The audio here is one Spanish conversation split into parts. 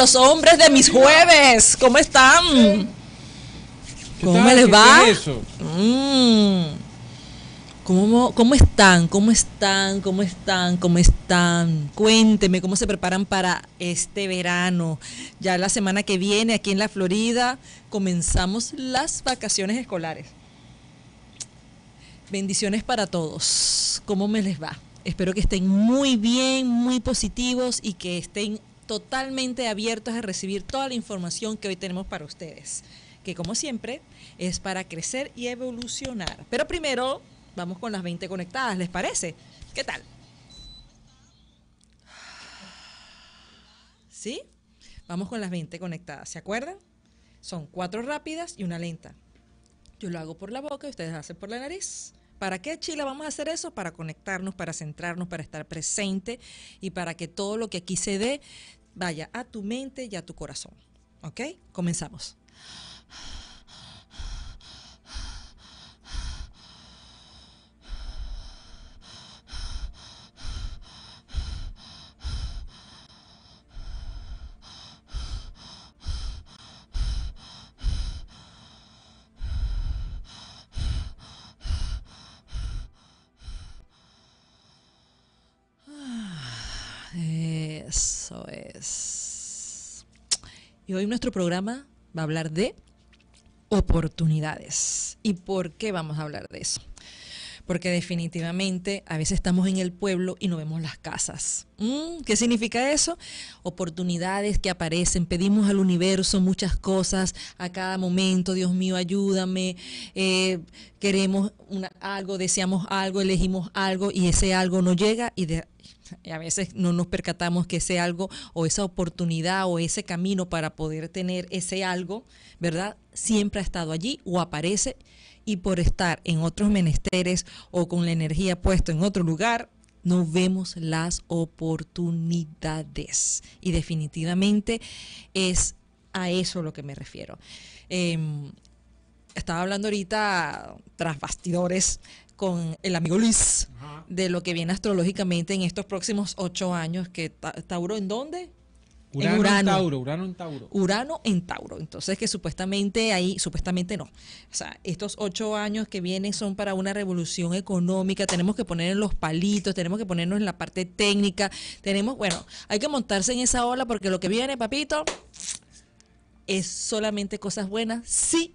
los hombres de mis jueves. ¿Cómo están? ¿Cómo les va? Mm. ¿Cómo, ¿Cómo están? ¿Cómo están? ¿Cómo están? ¿Cómo están? Cuénteme cómo se preparan para este verano. Ya la semana que viene aquí en la Florida comenzamos las vacaciones escolares. Bendiciones para todos. ¿Cómo me les va? Espero que estén muy bien, muy positivos y que estén totalmente abiertos a recibir toda la información que hoy tenemos para ustedes, que como siempre es para crecer y evolucionar. Pero primero vamos con las 20 conectadas, ¿les parece? ¿Qué tal? ¿Sí? Vamos con las 20 conectadas, ¿se acuerdan? Son cuatro rápidas y una lenta. Yo lo hago por la boca y ustedes hacen por la nariz. ¿Para qué, Chila, vamos a hacer eso? Para conectarnos, para centrarnos, para estar presente y para que todo lo que aquí se dé vaya a tu mente y a tu corazón. ¿Ok? Comenzamos. Eso es. Y hoy nuestro programa va a hablar de oportunidades. ¿Y por qué vamos a hablar de eso? Porque definitivamente a veces estamos en el pueblo y no vemos las casas. Mm, ¿Qué significa eso? Oportunidades que aparecen, pedimos al universo muchas cosas a cada momento, Dios mío, ayúdame, eh, queremos algo, deseamos algo, elegimos algo y ese algo no llega y de, y a veces no nos percatamos que ese algo o esa oportunidad o ese camino para poder tener ese algo, ¿verdad? Siempre ha estado allí o aparece y por estar en otros menesteres o con la energía puesta en otro lugar, no vemos las oportunidades. Y definitivamente es a eso lo que me refiero. Em, estaba hablando ahorita tras bastidores con el amigo Luis de lo que viene astrológicamente en estos próximos ocho años, que Tauro en dónde? Urano en Tauro, Urano en Tauro. Urano en Tauro. Entonces que supuestamente ahí, supuestamente no. O sea, estos ocho años que vienen son para una revolución económica. Tenemos que poner en los palitos, tenemos que ponernos en la parte técnica. Tenemos, bueno, hay que montarse en esa ola porque lo que viene, papito, es solamente cosas buenas, sí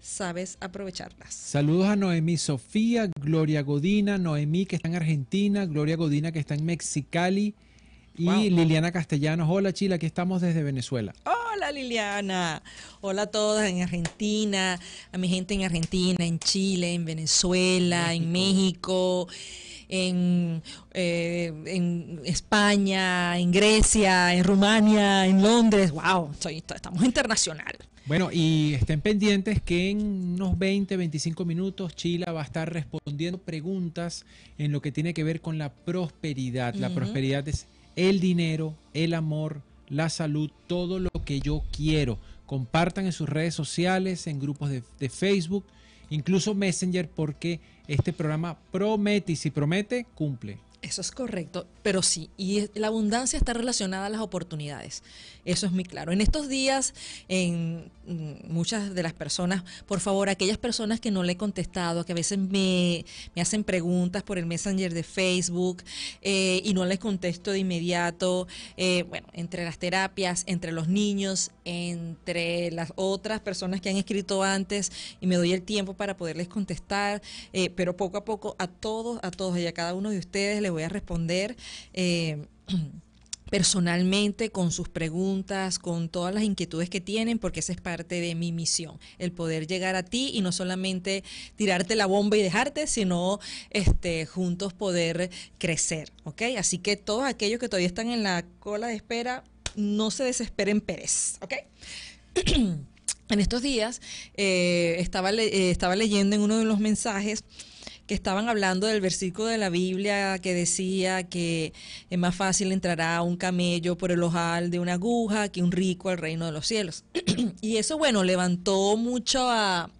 sabes aprovecharlas. Saludos a Noemí Sofía, Gloria Godina, Noemí que está en Argentina, Gloria Godina que está en Mexicali y Liliana Castellanos. Hola Chile, aquí estamos desde Venezuela. Hola Liliana, hola a todos en Argentina, a mi gente en Argentina, en Chile, en Venezuela, en México. Eh, en, España, en Grecia, en Rumania, en Londres. ¡Wow! Soy, estamos internacional. Bueno, y estén pendientes que en unos 20, 25 minutos Chila va a estar respondiendo preguntas en lo que tiene que ver con la prosperidad. La prosperidad es el dinero, el amor, la salud, todo lo que yo quiero. Compartan en sus redes sociales, en grupos de Facebook, incluso Messenger, porque este programa promete y si promete, cumple. Eso es correcto, pero sí, y la abundancia está relacionada a las oportunidades. Eso es muy claro. En estos días, en mm, muchas de las personas, por favor, aquellas personas que no le he contestado, que a veces me, me hacen preguntas por el Messenger de Facebook eh, y no les contesto de inmediato, eh, bueno, entre las terapias, entre los niños, entre las otras personas que han escrito antes y me doy el tiempo para poderles contestar, eh, pero poco a poco a todos, a todos y a cada uno de ustedes les voy voy a responder. Eh, personalmente con sus preguntas, con todas las inquietudes que tienen, porque esa es parte de mi misión, el poder llegar a ti y no solamente tirarte la bomba y dejarte, sino este, juntos poder crecer, ¿ok? Así que todos aquellos que todavía están en la cola de espera, no se desesperen Pérez, ¿ok? en estos días eh, estaba, eh, estaba leyendo en uno de los mensajes que estaban hablando del versículo de la Biblia que decía que es más fácil entrar a un camello por el ojal de una aguja que un rico al reino de los cielos. y eso, bueno, levantó mucho a,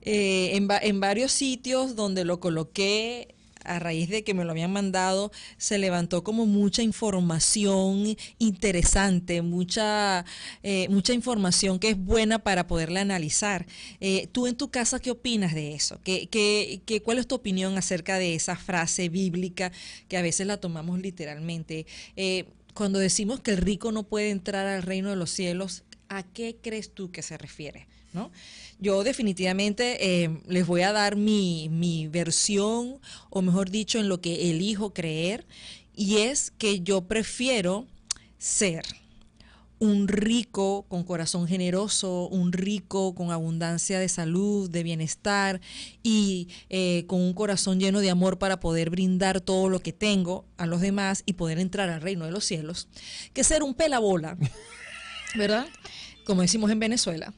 eh, en, varios sitios donde lo coloqué, a raíz de que me lo habían mandado, se levantó como mucha información interesante, mucha, eh, mucha información que es buena para poderla analizar. Eh, ¿Tú en tu casa qué opinas de eso? ¿Qué, cuál es tu opinión acerca de esa frase bíblica que a veces la tomamos literalmente? Eh, cuando decimos que el rico no puede entrar al reino de los cielos, ¿a qué crees tú que se refiere? ¿No? Yo definitivamente em, les voy a dar mi, versión, o mejor dicho, en lo que elijo creer, y es que yo prefiero ser un rico con corazón generoso, un rico con abundancia de salud, de bienestar y eh, con un corazón lleno de amor para poder brindar todo lo que tengo a los demás y poder entrar al reino de los cielos, que ser un pelabola, ¿verdad? Como decimos en Venezuela.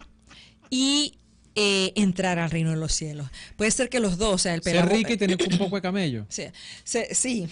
Y eh, entrar al reino de los cielos. Puede ser que los dos, o sea, el pelabola. Ser rico y tener un poco de camello. Sí, sí.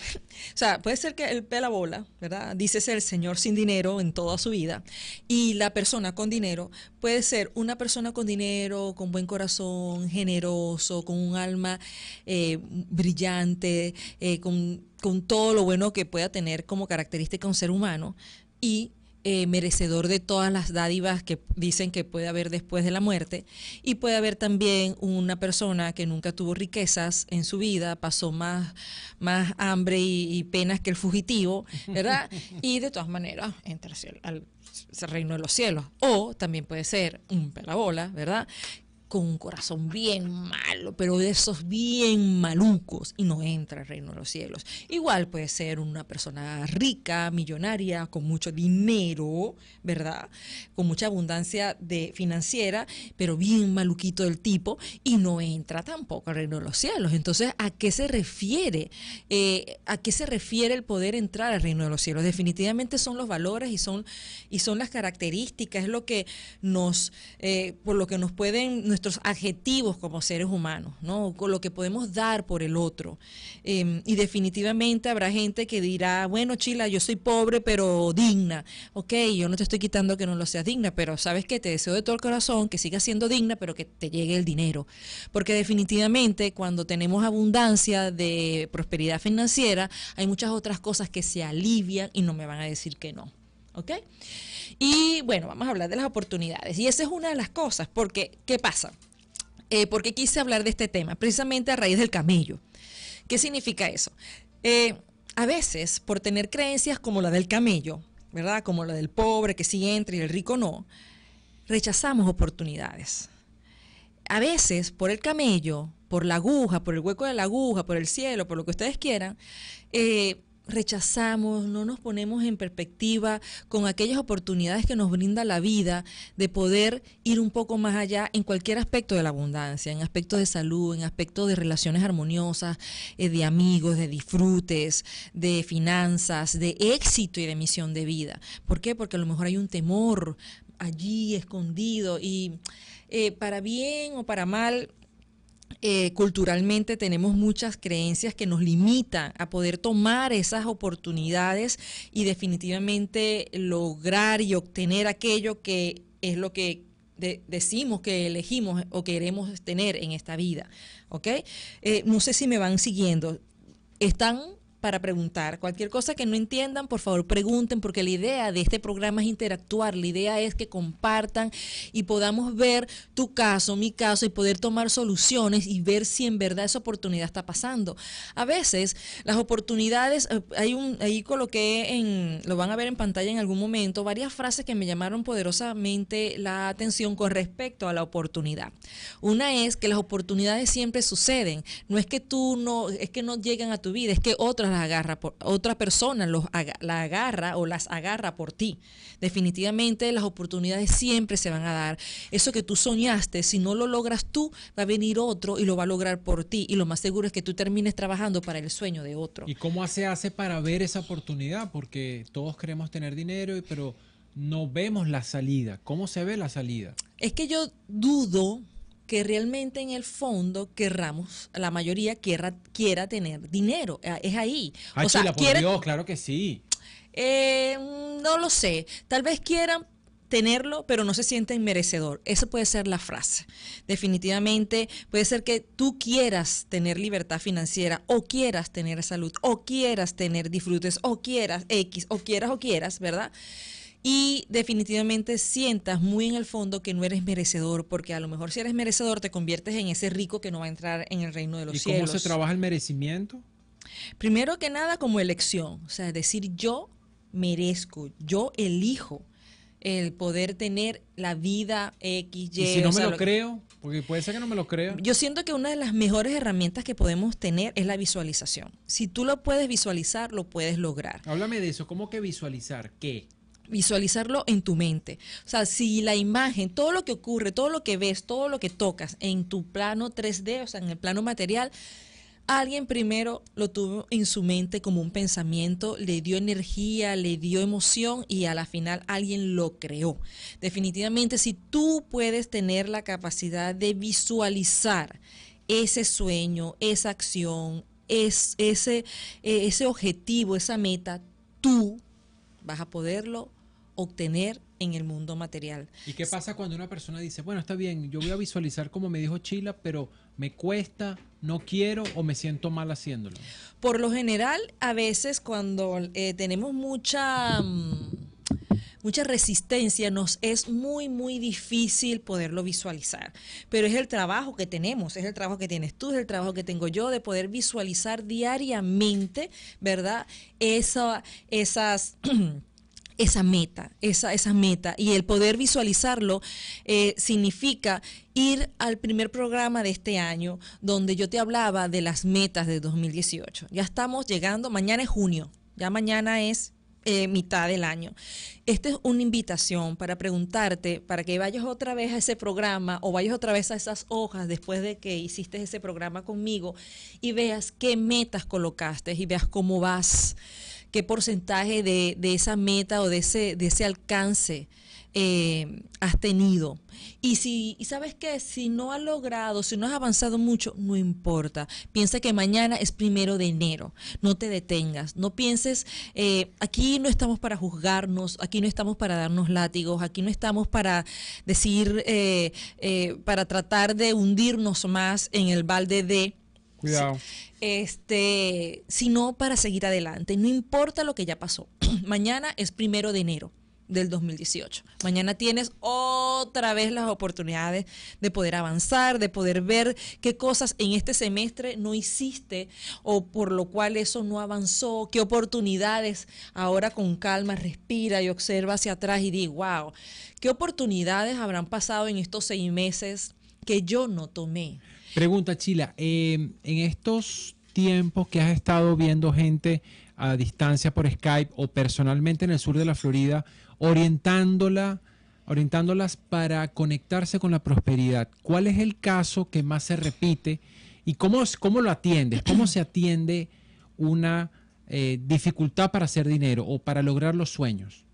O sea, puede ser que el bola ¿verdad? Dice ser el señor sin dinero en toda su vida. Y la persona con dinero puede ser una persona con dinero, con buen corazón, generoso, con un alma eh, brillante, eh, con, con todo lo bueno que pueda tener como característica un ser humano. Y eh, merecedor de todas las dádivas que dicen que puede haber después de la muerte, y puede haber también una persona que nunca tuvo riquezas en su vida, pasó más, más hambre y, penas que el fugitivo, ¿verdad? Y de todas maneras entra al, al reino de los cielos. O también puede ser un pelabola, ¿verdad? con un corazón bien malo, pero de esos bien malucos, y no entra al reino de los cielos. Igual puede ser una persona rica, millonaria, con mucho dinero, ¿verdad? Con mucha abundancia de financiera, pero bien maluquito del tipo, y no entra tampoco al reino de los cielos. Entonces, ¿a qué se refiere? Eh, ¿A qué se refiere el poder entrar al reino de los cielos? Definitivamente son los valores y son, y son las características, es lo que nos, eh, por lo que nos pueden, adjetivos como seres humanos, ¿no? Con lo que podemos dar por el otro. Em, y definitivamente habrá gente que dirá, bueno, Chila, yo soy pobre, pero digna. Ok, yo no te estoy quitando que no lo seas digna, pero sabes que te deseo de todo el corazón que sigas siendo digna, pero que te llegue el dinero. Porque definitivamente cuando tenemos abundancia de prosperidad financiera, hay muchas otras cosas que se alivian y no me van a decir que no. ¿Ok? Y bueno, vamos a hablar de las oportunidades. Y esa es una de las cosas, porque, ¿qué pasa? Eh, porque quise hablar de este tema, precisamente a raíz del camello. ¿Qué significa eso? Eh, a veces, por tener creencias como la del camello, ¿verdad? Como la del pobre que sí entra y el rico no, rechazamos oportunidades. A veces, por el camello, por la aguja, por el hueco de la aguja, por el cielo, por lo que ustedes quieran, eh, rechazamos, no nos ponemos en perspectiva con aquellas oportunidades que nos brinda la vida de poder ir un poco más allá en cualquier aspecto de la abundancia, en aspectos de salud, en aspectos de relaciones armoniosas, eh, de amigos, de disfrutes, de finanzas, de éxito y de misión de vida. ¿Por qué? Porque a lo mejor hay un temor allí escondido y eh, para bien o para mal eh, culturalmente tenemos muchas creencias que nos limitan a poder tomar esas oportunidades y definitivamente lograr y obtener aquello que es lo que decimos que elegimos o queremos tener en esta vida. ¿Ok? Eh, no sé si me van siguiendo. Están para preguntar. Cualquier cosa que no entiendan, por favor pregunten, porque la idea de este programa es interactuar, la idea es que compartan y podamos ver tu caso, mi caso, y poder tomar soluciones y ver si en verdad esa oportunidad está pasando. A veces las oportunidades, eh, hay un, ahí coloqué en, lo van a ver en pantalla en algún momento, varias frases que me llamaron poderosamente la atención con respecto a la oportunidad. Una es que las oportunidades siempre suceden, no es que tú no, es que no llegan a tu vida, es que otras las agarra por, otra persona los, la agarra o las agarra por ti. Definitivamente las oportunidades siempre se van a dar. Eso que tú soñaste, si no lo logras tú, va a venir otro y lo va a lograr por ti. Y lo más seguro es que tú termines trabajando para el sueño de otro. ¿Y cómo se hace para ver esa oportunidad? Porque todos queremos tener dinero, pero no vemos la salida. ¿Cómo se ve la salida? Es que yo dudo que realmente en el fondo querramos, la mayoría quiera, quiera tener dinero. Eh, es ahí. o sea, por Dios, claro que sí. Eh, no lo sé. Tal vez quieran tenerlo, pero no se sienten merecedor. Esa puede ser la frase. Definitivamente puede ser que tú quieras tener libertad financiera o quieras tener salud o quieras tener disfrutes o quieras X o quieras o quieras, ¿verdad? y definitivamente sientas muy en el fondo que no eres merecedor, porque a lo mejor si eres merecedor te conviertes en ese rico que no va a entrar en el reino de los cielos. ¿Y cómo se trabaja el merecimiento? Primero que nada como elección, o sea, es decir yo merezco, yo elijo el poder tener la vida X, Y. Y si no me lo creo, porque puede ser que no me lo creo. Yo siento que una de las mejores herramientas que podemos tener es la visualización. Si tú lo puedes visualizar, lo puedes lograr. Háblame de eso, ¿cómo que visualizar? ¿Qué? visualizarlo en tu mente. O sea, si la imagen, todo lo que ocurre, todo lo que ves, todo lo que tocas en tu plano 3D, o sea, en el plano material, alguien primero lo tuvo en su mente como un pensamiento, le dio energía, le dio emoción y a la final alguien lo creó. Definitivamente, si tú puedes tener la capacidad de visualizar ese sueño, esa acción, ese, eh, ese objetivo, esa meta, tú vas a poderlo obtener en el mundo material. ¿Y qué pasa cuando una persona dice, bueno, está bien, yo voy a visualizar como me dijo Chila, pero me cuesta, no quiero o me siento mal haciéndolo? Por lo general, a veces cuando eh, tenemos mucha... Mm, mucha resistencia, nos es muy, muy difícil poderlo visualizar. Pero es el trabajo que tenemos, es el trabajo que tienes tú, es el trabajo que tengo yo de poder visualizar diariamente, ¿verdad? Esa, esas esa meta, esa, meta. Y el poder visualizarlo eh, significa ir al primer programa de este año, donde yo te hablaba de las metas de 2018. Ya estamos llegando, mañana es junio, ya mañana es eh, mitad del año. Esta es una invitación para preguntarte, para que vayas otra vez a ese programa o vayas otra vez a esas hojas después de que hiciste ese programa conmigo y veas qué metas colocaste y veas cómo vas qué porcentaje de, esa meta o de ese, de ese alcance eh, has tenido. Y si y sabes que si no has logrado, si no has avanzado mucho, no importa. Piensa que mañana es primero de enero. No te detengas. No pienses, eh, aquí no estamos para juzgarnos, aquí no estamos para darnos látigos, aquí no estamos para decir, eh, para tratar de hundirnos más en el balde de... Cuidado este, sino para seguir adelante. No importa lo que ya pasó. Mañana es primero de enero del 2018. Mañana tienes otra vez las oportunidades de poder avanzar, de poder ver qué cosas en este semestre no hiciste o por lo cual eso no avanzó, qué oportunidades. Ahora con calma respira y observa hacia atrás y diga, wow, qué oportunidades habrán pasado en estos seis meses que yo no tomé. Pregunta, Chila, em, en estos tiempos que has estado viendo gente a distancia por Skype o personalmente en el sur de la Florida, orientándola, orientándolas para conectarse con la prosperidad, ¿cuál es el caso que más se repite y cómo, cómo lo atiendes? ¿Cómo se atiende una eh, dificultad para hacer dinero o para lograr los sueños?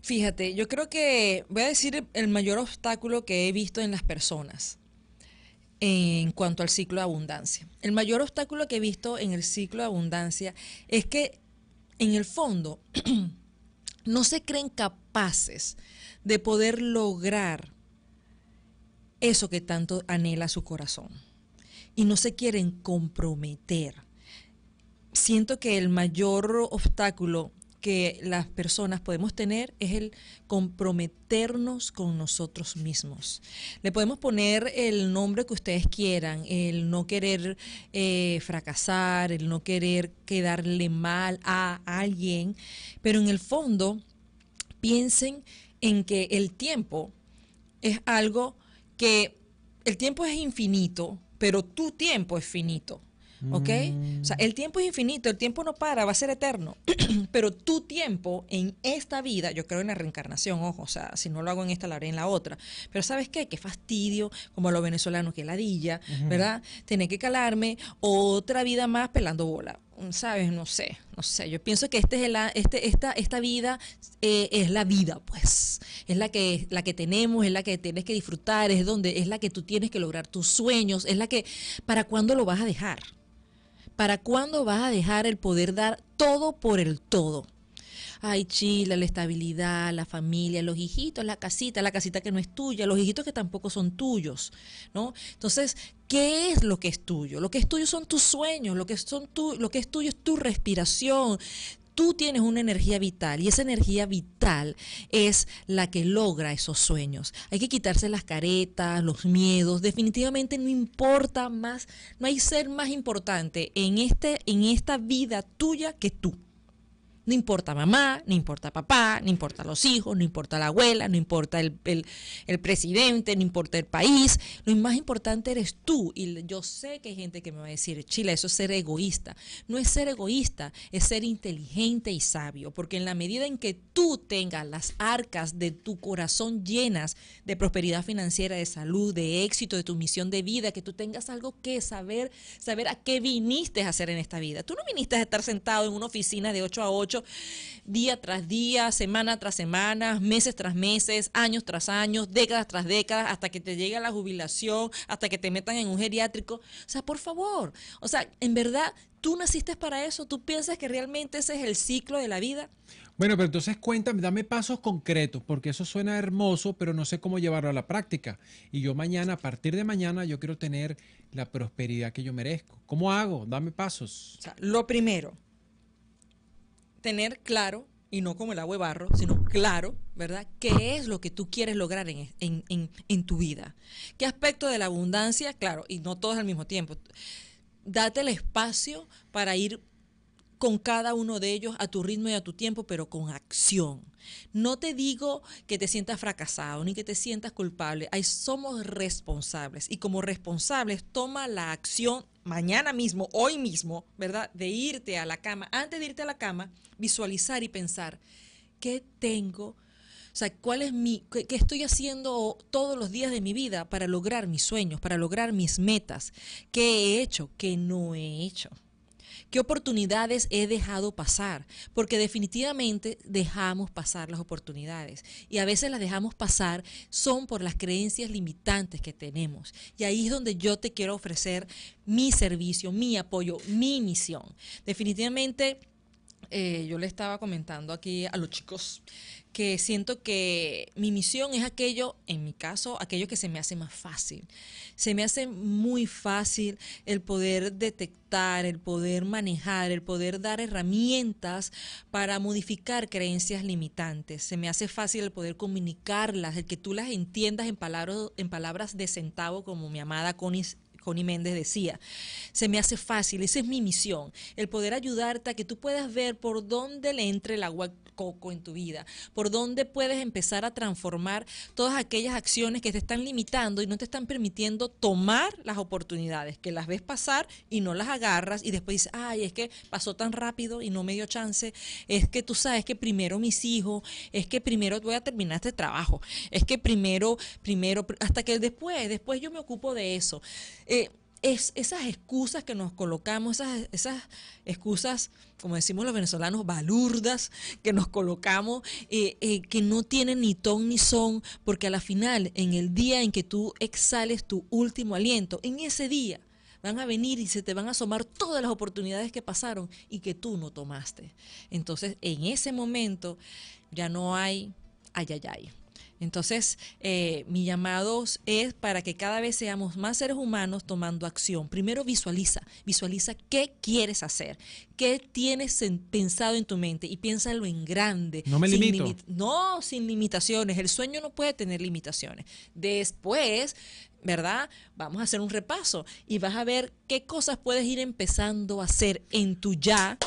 Fíjate, yo creo que voy a decir el mayor obstáculo que he visto en las personas en cuanto al ciclo de abundancia. El mayor obstáculo que he visto en el ciclo de abundancia es que en el fondo no se creen capaces de poder lograr eso que tanto anhela su corazón y no se quieren comprometer. Siento que el mayor obstáculo que las personas podemos tener es el comprometernos con nosotros mismos. Le podemos poner el nombre que ustedes quieran, el no querer eh, fracasar, el no querer quedarle mal a alguien, pero en el fondo piensen en que el tiempo es algo que el tiempo es infinito, pero tu tiempo es finito. ¿Ok? Mm. O sea, el tiempo es infinito, el tiempo no para, va a ser eterno. Pero tu tiempo en esta vida, yo creo en la reencarnación, ojo, o sea, si no lo hago en esta, la haré en la otra. Pero ¿sabes qué? Qué fastidio, como a los venezolanos, que ladilla, ¿verdad? Tener que calarme otra vida más pelando bola. Mm, ¿Sabes? No sé, no sé. Yo pienso que este es este, esta, esta vida eh, es la vida, pues. Es la que, la que tenemos, es la que tienes que disfrutar, es donde, es la que tú tienes que lograr tus sueños, es la que, ¿para cuándo lo vas a dejar? ¿Para cuándo vas a dejar el poder dar todo por el todo? ay, Chile, la estabilidad, la familia, los hijitos, la casita, la casita que no es tuya, los hijitos que tampoco son tuyos, ¿no? Entonces, ¿qué es lo que es tuyo? Lo que es tuyo son tus sueños, lo que, son tu, lo que es tuyo es tu respiración, tú tienes una energía vital y esa energía vital es la que logra esos sueños. Hay que quitarse las caretas, los miedos. Definitivamente no importa más, no hay ser más importante en, este, en esta vida tuya que tú. No importa mamá, no importa papá, no importa los hijos, no importa la abuela, no importa el, presidente, no importa el país. Lo más importante eres tú. Y yo sé que hay gente que me va a decir, Chile, eso es ser egoísta. No es ser egoísta, es ser inteligente y sabio. Porque en la medida en que tú tengas las arcas de tu corazón llenas de prosperidad financiera, de salud, de éxito, de tu misión de vida, que tú tengas algo que saber, saber a qué viniste a hacer en esta vida. Tú no viniste a estar sentado en una oficina de 8 a 8 día tras día, semana tras semana, meses tras meses, años tras años, décadas tras décadas, hasta que te llegue la jubilación, hasta que te metan en un geriátrico. O sea, por favor, o sea, en verdad, tú naciste para eso, tú piensas que realmente ese es el ciclo de la vida. Bueno, pero entonces cuéntame, dame pasos concretos, porque eso suena hermoso, pero no sé cómo llevarlo a la práctica. Y yo mañana, a partir de mañana, yo quiero tener la prosperidad que yo merezco. ¿Cómo hago? Dame pasos. lo primero, tener claro, y no como el agua y barro, sino claro, ¿verdad? ¿Qué es lo que tú quieres lograr en, tu vida? ¿Qué aspecto de la abundancia? Claro, y no todos al mismo tiempo. Date el espacio para ir con cada uno de ellos a tu ritmo y a tu tiempo, pero con acción. No te digo que te sientas fracasado ni que te sientas culpable. Ahí somos responsables y como responsables toma la acción mañana mismo, hoy mismo, ¿verdad? De irte a la cama, antes de irte a la cama, visualizar y pensar, ¿qué tengo? O sea, ¿cuál es mi, qué, estoy haciendo todos los días de mi vida para lograr mis sueños, para lograr mis metas? ¿Qué he hecho? ¿Qué no he hecho? ¿Qué oportunidades he dejado pasar? Porque definitivamente dejamos pasar las oportunidades y a veces las dejamos pasar son por las creencias limitantes que tenemos. Y ahí es donde yo te quiero ofrecer mi servicio, mi apoyo, mi misión. Definitivamente eh, yo le estaba comentando aquí a los chicos que siento que mi misión es aquello, en mi caso, aquello que se me hace más fácil. Se me hace muy fácil el poder detectar, el poder manejar, el poder dar herramientas para modificar creencias limitantes. Se me hace fácil el poder comunicarlas, el que tú las entiendas en palabras, en palabras de centavo, como mi amada Connie Connie Méndez decía, se me hace fácil, esa es mi misión, el poder ayudarte a que tú puedas ver por dónde le entre el agua coco en tu vida, por dónde puedes empezar a transformar todas aquellas acciones que te están limitando y no te están permitiendo tomar las oportunidades, que las ves pasar y no las agarras y después dices, ay, es que pasó tan rápido y no me dio chance, es que tú sabes que primero mis hijos, es que primero voy a terminar este trabajo, es que primero, primero, hasta que después, después yo me ocupo de eso es, esas excusas que nos colocamos, esas, excusas, como decimos los venezolanos, balurdas que nos colocamos, eh, eh, que no tienen ni ton ni son, porque a la final, en el día en que tú exhales tu último aliento, en ese día van a venir y se te van a asomar todas las oportunidades que pasaron y que tú no tomaste. Entonces, en ese momento ya no hay ayayay. ay. Entonces, eh, mi llamado es para que cada vez seamos más seres humanos tomando acción. Primero visualiza, visualiza qué quieres hacer, qué tienes pensado en tu mente y piénsalo en grande. No me limito. no, sin limitaciones. El sueño no puede tener limitaciones. Después, ¿verdad? Vamos a hacer un repaso y vas a ver qué cosas puedes ir empezando a hacer en tu ya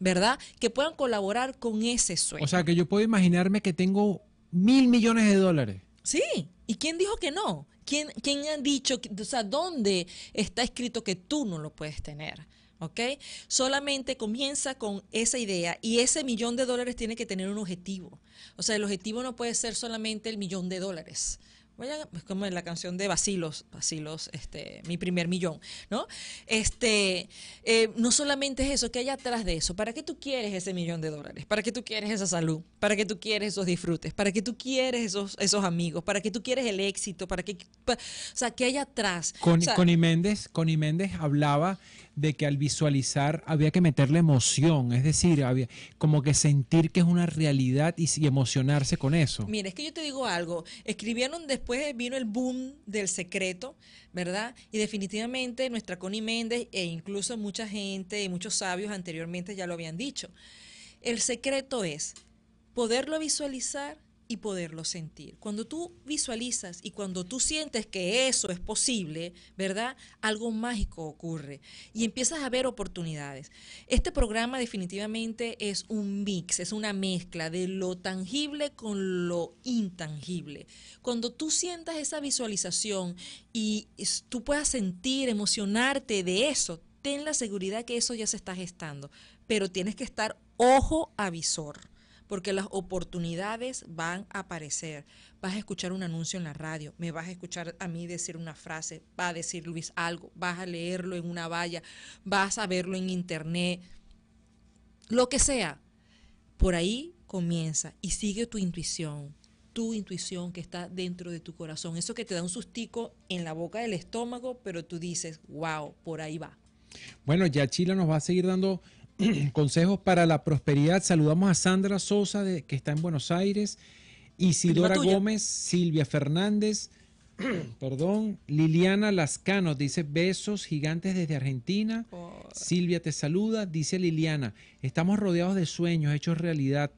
¿verdad? Que puedan colaborar con ese sueño. O sea, que yo puedo imaginarme que tengo mil millones de dólares. Sí, ¿y quién dijo que no? ¿Quién, quién ha dicho, o sea, dónde está escrito que tú no lo puedes tener? ¿Ok? Solamente comienza con esa idea y ese millón de dólares tiene que tener un objetivo. O sea, el objetivo no puede ser solamente el millón de dólares es pues, como en la canción de Basilos, Basilos, este, mi primer millón, ¿no? Este, eh, no solamente es eso, que hay atrás de eso. ¿Para qué tú quieres ese millón de dólares? ¿Para qué tú quieres esa salud? ¿Para qué tú quieres esos disfrutes? ¿Para qué tú quieres esos, esos amigos? ¿Para qué tú quieres el éxito? ¿Para qué, o sea, ¿qué hay atrás? Con, o sea, Méndez, Méndez hablaba de que al visualizar había que meterle emoción, es decir, había como que sentir que es una realidad y, emocionarse con eso. Mira, es que yo te digo algo, escribieron después, vino el boom del secreto, ¿verdad? Y definitivamente nuestra Connie Méndez e incluso mucha gente y muchos sabios anteriormente ya lo habían dicho. El secreto es poderlo visualizar y poderlo sentir. Cuando tú visualizas y cuando tú sientes que eso es posible, ¿verdad? Algo mágico ocurre y empiezas a ver oportunidades. Este programa definitivamente es un mix, es una mezcla de lo tangible con lo intangible. Cuando tú sientas esa visualización y tú puedas sentir, emocionarte de eso, ten la seguridad que eso ya se está gestando, pero tienes que estar ojo avisor porque las oportunidades van a aparecer. Vas a escuchar un anuncio en la radio, me vas a escuchar a mí decir una frase, va a decir Luis algo, vas a leerlo en una valla, vas a verlo en internet, lo que sea. Por ahí comienza y sigue tu intuición, tu intuición que está dentro de tu corazón, eso que te da un sustico en la boca del estómago, pero tú dices, wow, por ahí va. Bueno, ya Chila nos va a seguir dando consejos para la prosperidad. Saludamos a Sandra Sosa, que está en Buenos Aires, Isidora Gómez, Silvia Fernández, perdón, Liliana Lascano, dice besos gigantes desde Argentina. Silvia te saluda, dice Liliana, estamos rodeados de sueños hechos realidad.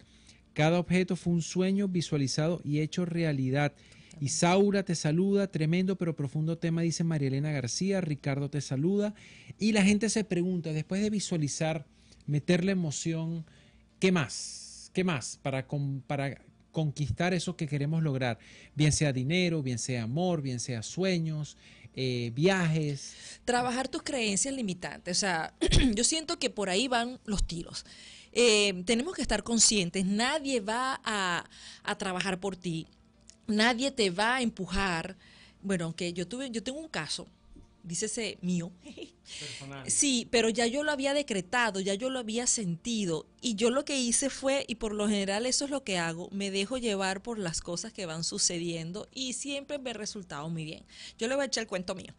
Cada objeto fue un sueño visualizado y hecho realidad. Isaura te saluda, tremendo pero profundo tema, dice María Elena García, Ricardo te saluda. Y la gente se pregunta, después de visualizar meter la emoción. ¿Qué más? ¿Qué más para, con, para conquistar eso que queremos lograr? Bien sea dinero, bien sea amor, bien sea sueños, eh, viajes. Trabajar tus creencias limitantes. O sea, yo siento que por ahí van los tiros. Eh, tenemos que estar conscientes, nadie va a, a, trabajar por ti, nadie te va a empujar. Bueno, aunque yo tuve, yo tengo un caso ese mío. Sí, pero ya yo lo había decretado, ya yo lo había sentido y yo lo que hice fue, y por lo general eso es lo que hago, me dejo llevar por las cosas que van sucediendo y siempre me ha resultado muy bien. Yo le voy a echar el cuento mío.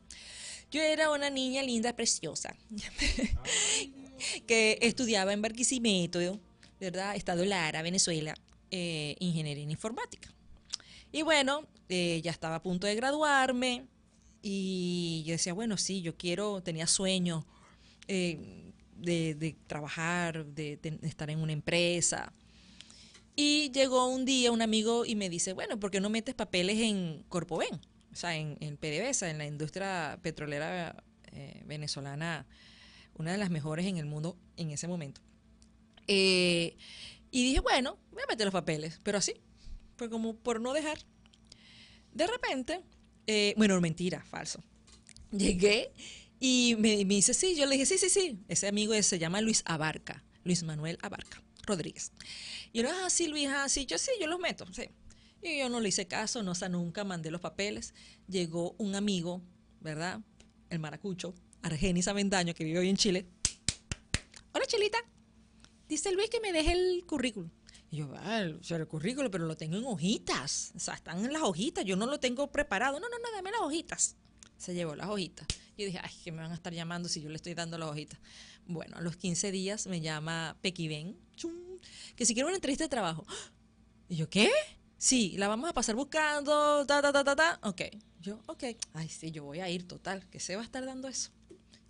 Yo era una niña linda, preciosa, que estudiaba en Barquisimeto, ¿verdad? Estado Lara, Venezuela, eh, ingeniería en informática. Y bueno, eh, ya estaba a punto de graduarme, y yo decía, bueno, sí, yo quiero, tenía sueño eh, de, trabajar, de, estar en una empresa. Y llegó un día un amigo y me dice, bueno, ¿por qué no metes papeles en Corpoven? O sea, en, en PDVSA, en la industria petrolera eh, venezolana, una de las mejores en el mundo en ese momento. Eh, y dije, bueno, voy a meter los papeles, pero así, fue como por no dejar. De repente, eh, bueno, mentira, falso. Llegué y me, dice, sí, yo le dije, sí, sí, sí. Ese amigo se llama Luis Abarca, Luis Manuel Abarca Rodríguez. Y yo, ah, sí, Luis, ah, sí, yo sí, yo los meto, sí. Y yo no le hice caso, no, o nunca mandé los papeles. Llegó un amigo, ¿verdad? El maracucho, Argenis Avendaño, que vive hoy en Chile. Hola, Chilita. Dice Luis que me deje el currículum. Y yo, va, o el currículo, pero lo tengo en hojitas. O sea, están en las hojitas, yo no lo tengo preparado. No, no, no, dame las hojitas. Se llevó las hojitas. y dije, ay, que me van a estar llamando si yo le estoy dando las hojitas. Bueno, a los 15 días me llama Pequiven, que si quiero una entrevista de trabajo. Y yo, ¿qué? Sí, la vamos a pasar buscando, ta, ta, ta, ta, ta. Ok, yo, ok. Ay, sí, yo voy a ir, total, que se va a estar dando eso.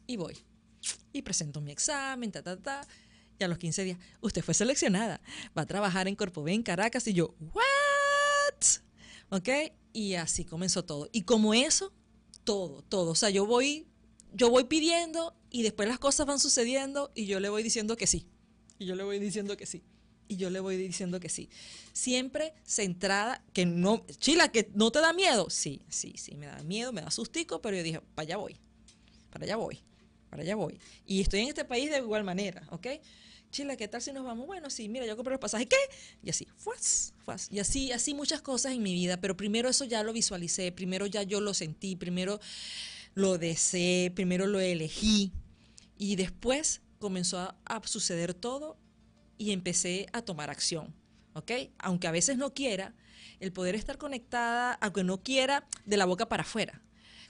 Y voy. Y presento mi examen, ta, ta, ta. Y a los 15 días, usted fue seleccionada, va a trabajar en B en Caracas. Y yo, ¿what? ¿Ok? Y así comenzó todo. Y como eso, todo, todo. O sea, yo voy, yo voy pidiendo y después las cosas van sucediendo y yo le voy diciendo que sí. Y yo le voy diciendo que sí. Y yo le voy diciendo que sí. Siempre centrada, que no, Chila, que no te da miedo. Sí, sí, sí, me da miedo, me da sustico, pero yo dije, para allá voy, para allá voy para allá voy. Y estoy en este país de igual manera, ¿ok? Chila, ¿qué tal si nos vamos? Bueno, sí, mira, yo compré los pasajes, ¿qué? Y así, fuas, fuas. Y así, así muchas cosas en mi vida, pero primero eso ya lo visualicé, primero ya yo lo sentí, primero lo deseé, primero lo elegí. Y después comenzó a, a suceder todo y empecé a tomar acción, ¿ok? Aunque a veces no quiera, el poder estar conectada, aunque no quiera, de la boca para afuera,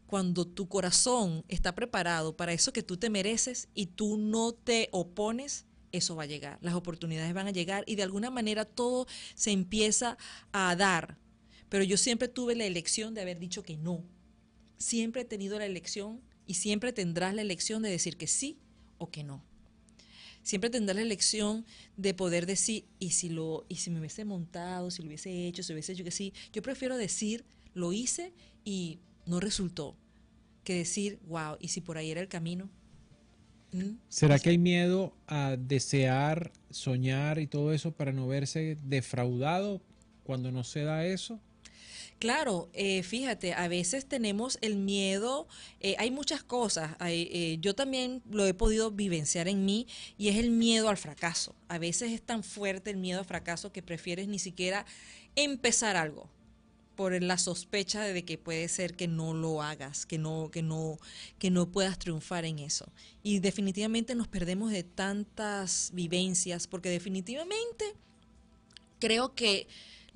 cuando tu corazón está preparado para eso que tú te mereces y tú no te opones, eso va a llegar, las oportunidades van a llegar y de alguna manera todo se empieza a dar. Pero yo siempre tuve la elección de haber dicho que no. Siempre he tenido la elección y siempre tendrás la elección de decir que sí o que no. Siempre tendrás la elección de poder decir, y si, lo, y si me hubiese montado, si lo hubiese hecho, si hubiese hecho que sí, yo prefiero decir, lo hice y no resultó que decir, wow, ¿y si por ahí era el camino? ¿Mm? ¿Será que hay miedo a desear, soñar y todo eso para no verse defraudado cuando no se da eso? Claro, eh, fíjate, a veces tenemos el miedo, eh, hay muchas cosas, eh, yo también lo he podido vivenciar en mí y es el miedo al fracaso. A veces es tan fuerte el miedo al fracaso que prefieres ni siquiera empezar algo por la sospecha de que puede ser que no lo hagas, que no, que no, que no puedas triunfar en eso. Y definitivamente nos perdemos de tantas vivencias, porque definitivamente creo que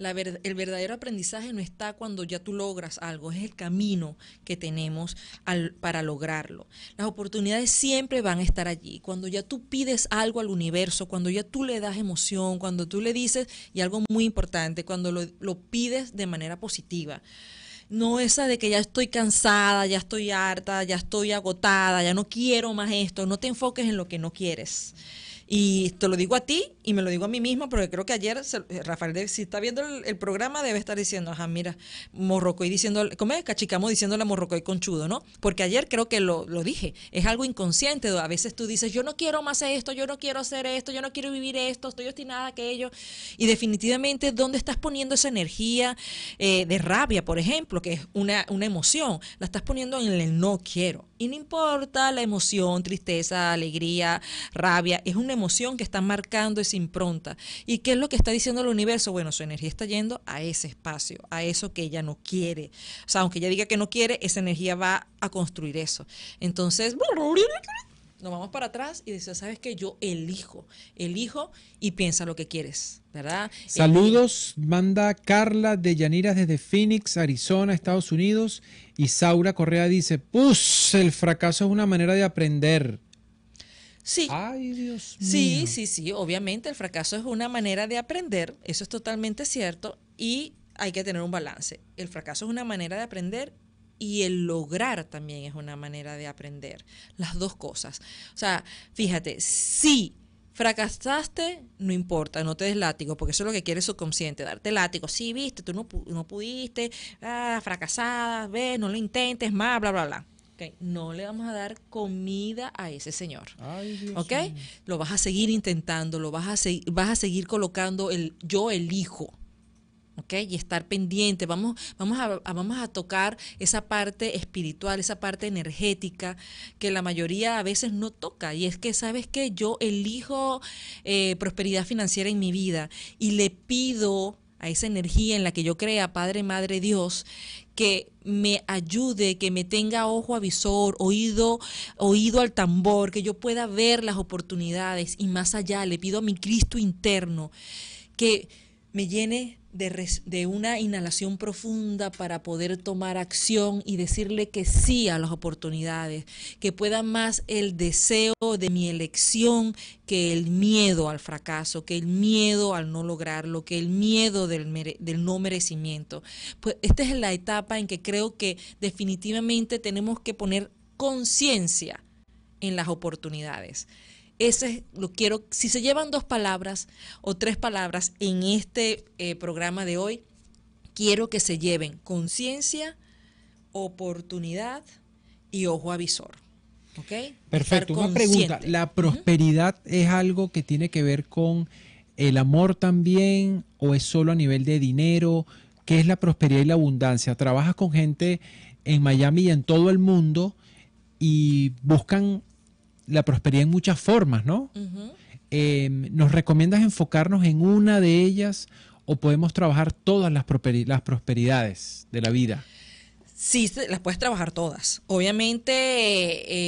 el verdadero aprendizaje no está cuando ya tú logras algo, es el camino que tenemos para lograrlo. Las oportunidades siempre van a estar allí. Cuando ya tú pides algo al universo, cuando ya tú le das emoción, cuando tú le dices, y algo muy importante, cuando lo, lo pides de manera positiva. No esa de que ya estoy cansada, ya estoy harta, ya estoy agotada, ya no quiero más esto. No te enfoques en lo que no quieres. Y te lo digo a ti y me lo digo a mí mismo porque creo que ayer eh, Rafael, si está viendo el, programa, debe estar diciendo, ajá, mira, Morrocoy diciendo, ¿cómo es? Cachicamo diciéndole a Morrocoy conchudo, ¿no? Porque ayer creo que lo, dije, es algo inconsciente. A veces tú dices, yo no quiero más esto, yo no quiero hacer esto, yo no quiero vivir esto, estoy destinada a aquello. Y definitivamente, ¿dónde estás poniendo esa energía eh, de rabia, por ejemplo, que es una, una emoción? La estás poniendo en el no quiero. Y no importa la emoción, tristeza, alegría, rabia, es una emoción que está marcando esa impronta. ¿Y qué es lo que está diciendo el universo? Bueno, su energía está yendo a ese espacio, a eso que ella no quiere. O sea, aunque ella diga que no quiere, esa energía va a construir eso. Entonces, nos vamos para atrás y dice ¿sabes qué? Yo elijo, elijo y piensa lo que quieres, ¿verdad? Eh, Saludos, manda Carla de Llaniras desde Phoenix, Arizona, Estados Unidos. Y Saura Correa dice, ¡pus! El fracaso es una manera de aprender. Sí. Ay, Dios mío. Sí, sí, sí. Obviamente el fracaso es una manera de aprender. Eso es totalmente cierto. Y hay que tener un balance. El fracaso es una manera de aprender y el lograr también es una manera de aprender. Las dos cosas. O sea, fíjate, si Fracasaste, no importa, no te des látigo, porque eso es lo que quiere el subconsciente, darte látigo. si viste, tú no, no pudiste, ah, fracasada, ve, no lo intentes más, bla, bla, bla. Okay. No le vamos a dar comida a ese señor. ¿Ok? Lo vas a seguir intentando, lo vas a, vas a seguir colocando el yo elijo. Y estar pendiente, vamos, vamos, a, vamos a tocar esa parte espiritual, esa parte energética que la mayoría a veces no toca. Y es que, ¿sabes qué? Yo elijo eh, prosperidad financiera en mi vida y le pido a esa energía en la que yo crea, Padre, Madre, Dios, que me ayude, que me tenga ojo avisor, oído, oído al tambor, que yo pueda ver las oportunidades y más allá, le pido a mi Cristo interno que me llene de, una inhalación profunda para poder tomar acción y decirle que sí a las oportunidades, que pueda más el deseo de mi elección que el miedo al fracaso, que el miedo al no lograrlo, que el miedo del, del no merecimiento. Pues esta es la etapa en que creo que definitivamente tenemos que poner conciencia en las oportunidades. Ese lo quiero, si se llevan dos palabras o tres palabras en este eh, programa de hoy, quiero que se lleven conciencia, oportunidad y ojo avisor. ¿Ok? Perfecto. Una pregunta. ¿La prosperidad es algo que tiene que ver con el amor también o es solo a nivel de dinero? ¿Qué es la prosperidad y la abundancia? Trabajas con gente en Miami y en todo el mundo y buscan la prosperidad en muchas formas, ¿no? Em, ¿Nos recomiendas enfocarnos en una de ellas o podemos trabajar todas las, prosperidades de la vida? Sí, las puedes trabajar todas. Obviamente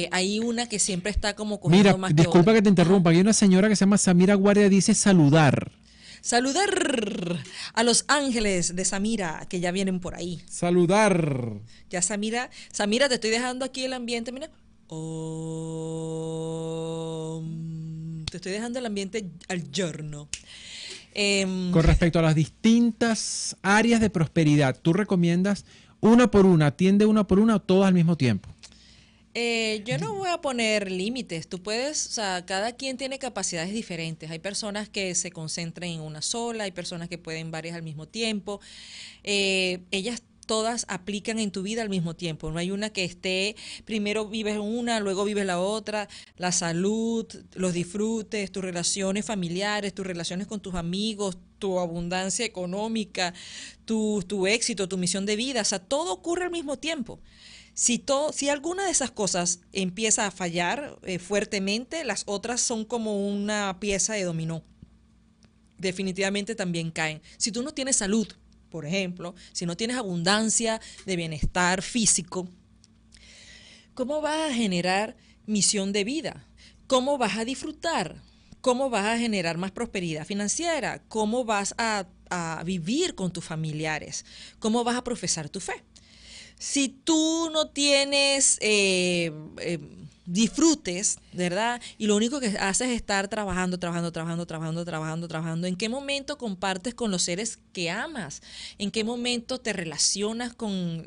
eh, hay una que siempre está como cogiendo Mira, disculpa que, que te interrumpa, hay una señora que se llama Samira Guardia, dice saludar. Saludar a los ángeles de Samira, que ya vienen por ahí. Saludar. Ya Samira, Samira, te estoy dejando aquí el ambiente, mira te estoy dejando el ambiente al giorno. Em, Con respecto a las distintas áreas de prosperidad, ¿tú recomiendas una por una, atiende una por una o todas al mismo tiempo? Eh, yo no voy a poner límites. Tú puedes, o sea, cada quien tiene capacidades diferentes. Hay personas que se concentran en una sola, hay personas que pueden varias al mismo tiempo. Eh, ellas todas aplican en tu vida al mismo tiempo. No hay una que esté, primero vives una, luego vives la otra, la salud, los disfrutes, tus relaciones familiares, tus relaciones con tus amigos, tu abundancia económica, tu, éxito, tu misión de vida. O sea, todo ocurre al mismo tiempo. Si, todo, si alguna de esas cosas empieza a fallar eh, fuertemente, las otras son como una pieza de dominó. Definitivamente también caen. Si tú no tienes salud, por ejemplo, si no tienes abundancia de bienestar físico, ¿cómo vas a generar misión de vida? ¿Cómo vas a disfrutar? ¿Cómo vas a generar más prosperidad financiera? ¿Cómo vas a, vivir con tus familiares? ¿Cómo vas a profesar tu fe? Si tú no tienes... Eh, eh, disfrutes, ¿verdad? Y lo único que haces es estar trabajando, trabajando, trabajando, trabajando, trabajando, trabajando. ¿En qué momento compartes con los seres que amas? ¿En qué momento te relacionas con,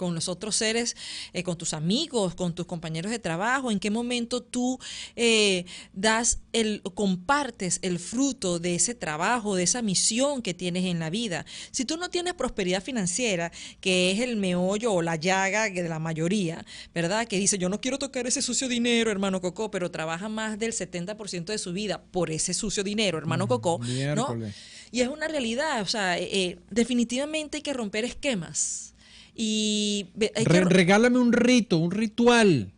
los otros seres, eh, con tus amigos, con tus compañeros de trabajo? ¿En qué momento tú eh, das el, compartes el fruto de ese trabajo, de esa misión que tienes en la vida? Si tú no tienes prosperidad financiera, que es el meollo o la llaga de la mayoría, ¿verdad? Que dice, yo no quiero tocar ese sucio dinero, hermano Coco, pero trabaja más del 70% de su vida por ese sucio dinero, hermano mm, Coco, ¿no? Y es una realidad, o sea, eh, eh, definitivamente hay que romper esquemas. Y regálame un rito, un ritual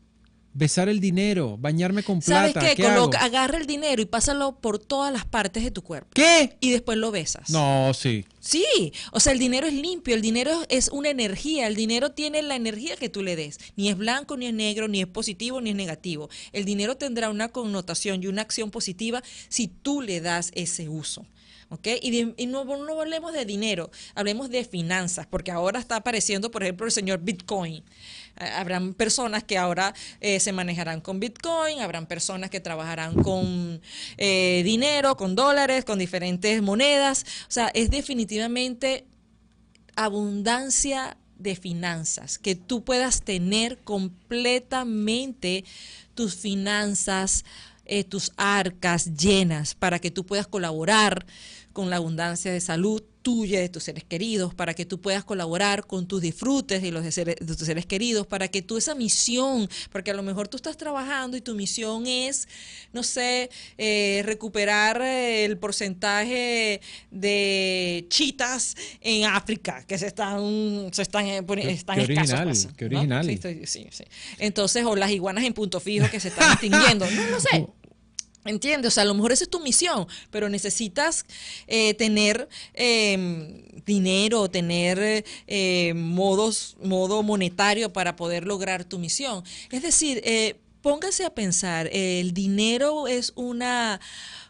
besar el dinero, bañarme con plata. ¿Sabes qué? agarra el dinero y pásalo por todas las partes de tu cuerpo. ¿Qué? Y después lo besas. No, sí. Sí, o sea, el dinero es limpio, el dinero es una energía, el dinero tiene la energía que tú le des. Ni es blanco, ni es negro, ni es positivo, ni es negativo. El dinero tendrá una connotación y una acción positiva si tú le das ese uso. ¿Ok? Y, no, no, hablemos de dinero, hablemos de finanzas, porque ahora está apareciendo, por ejemplo, el señor Bitcoin habrán personas que ahora eh, se manejarán con Bitcoin, habrán personas que trabajarán con eh, dinero, con dólares, con diferentes monedas. O sea, es definitivamente abundancia de finanzas, que tú puedas tener completamente tus finanzas, eh, tus arcas llenas para que tú puedas colaborar con la abundancia de salud, tuya, de tus seres queridos, para que tú puedas colaborar con tus disfrutes y los de, tus seres queridos, para que tú esa misión, porque a lo mejor tú estás trabajando y tu misión es, no sé, eh, recuperar eh, el porcentaje de chitas en África, que se están, se están, eh, están qué pues, qué original. sí, Entonces, o las iguanas en punto fijo que se están extinguiendo. No, no sé. ¿Entiendes? O sea, a lo mejor esa es tu misión, pero necesitas eh, tener em, dinero, tener eh, modos, modo monetario para poder lograr tu misión. Es decir, eh, póngase a pensar, el dinero es una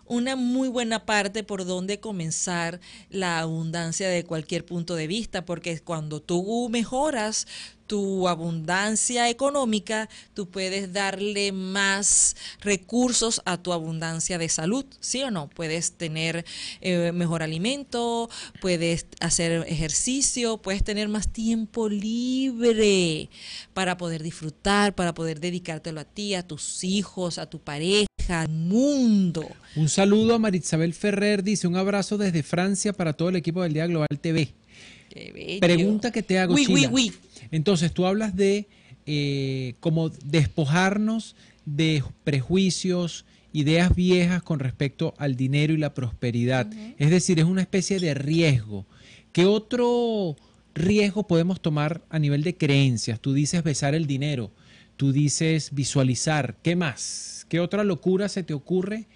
una muy buena parte por donde comenzar la abundancia de cualquier punto de vista, porque cuando tú mejoras tu abundancia económica, tú puedes darle más recursos a tu abundancia de salud, ¿sí o no? Puedes tener eh, mejor alimento, puedes hacer ejercicio, puedes tener más tiempo libre para poder disfrutar, para poder dedicártelo a ti, a tus hijos, a tu pareja al mundo. Un saludo a Marisabel Ferrer, dice un abrazo desde Francia para todo el equipo del Día Global TV. Pregunta que te hago, Entonces, tú hablas de eh, como despojarnos de prejuicios, ideas viejas con respecto al dinero y la prosperidad. Es decir, es una especie de riesgo. ¿Qué otro riesgo podemos tomar a nivel de creencias? Tú dices besar el dinero, tú dices visualizar. ¿Qué más? ¿Qué otra locura se te ocurre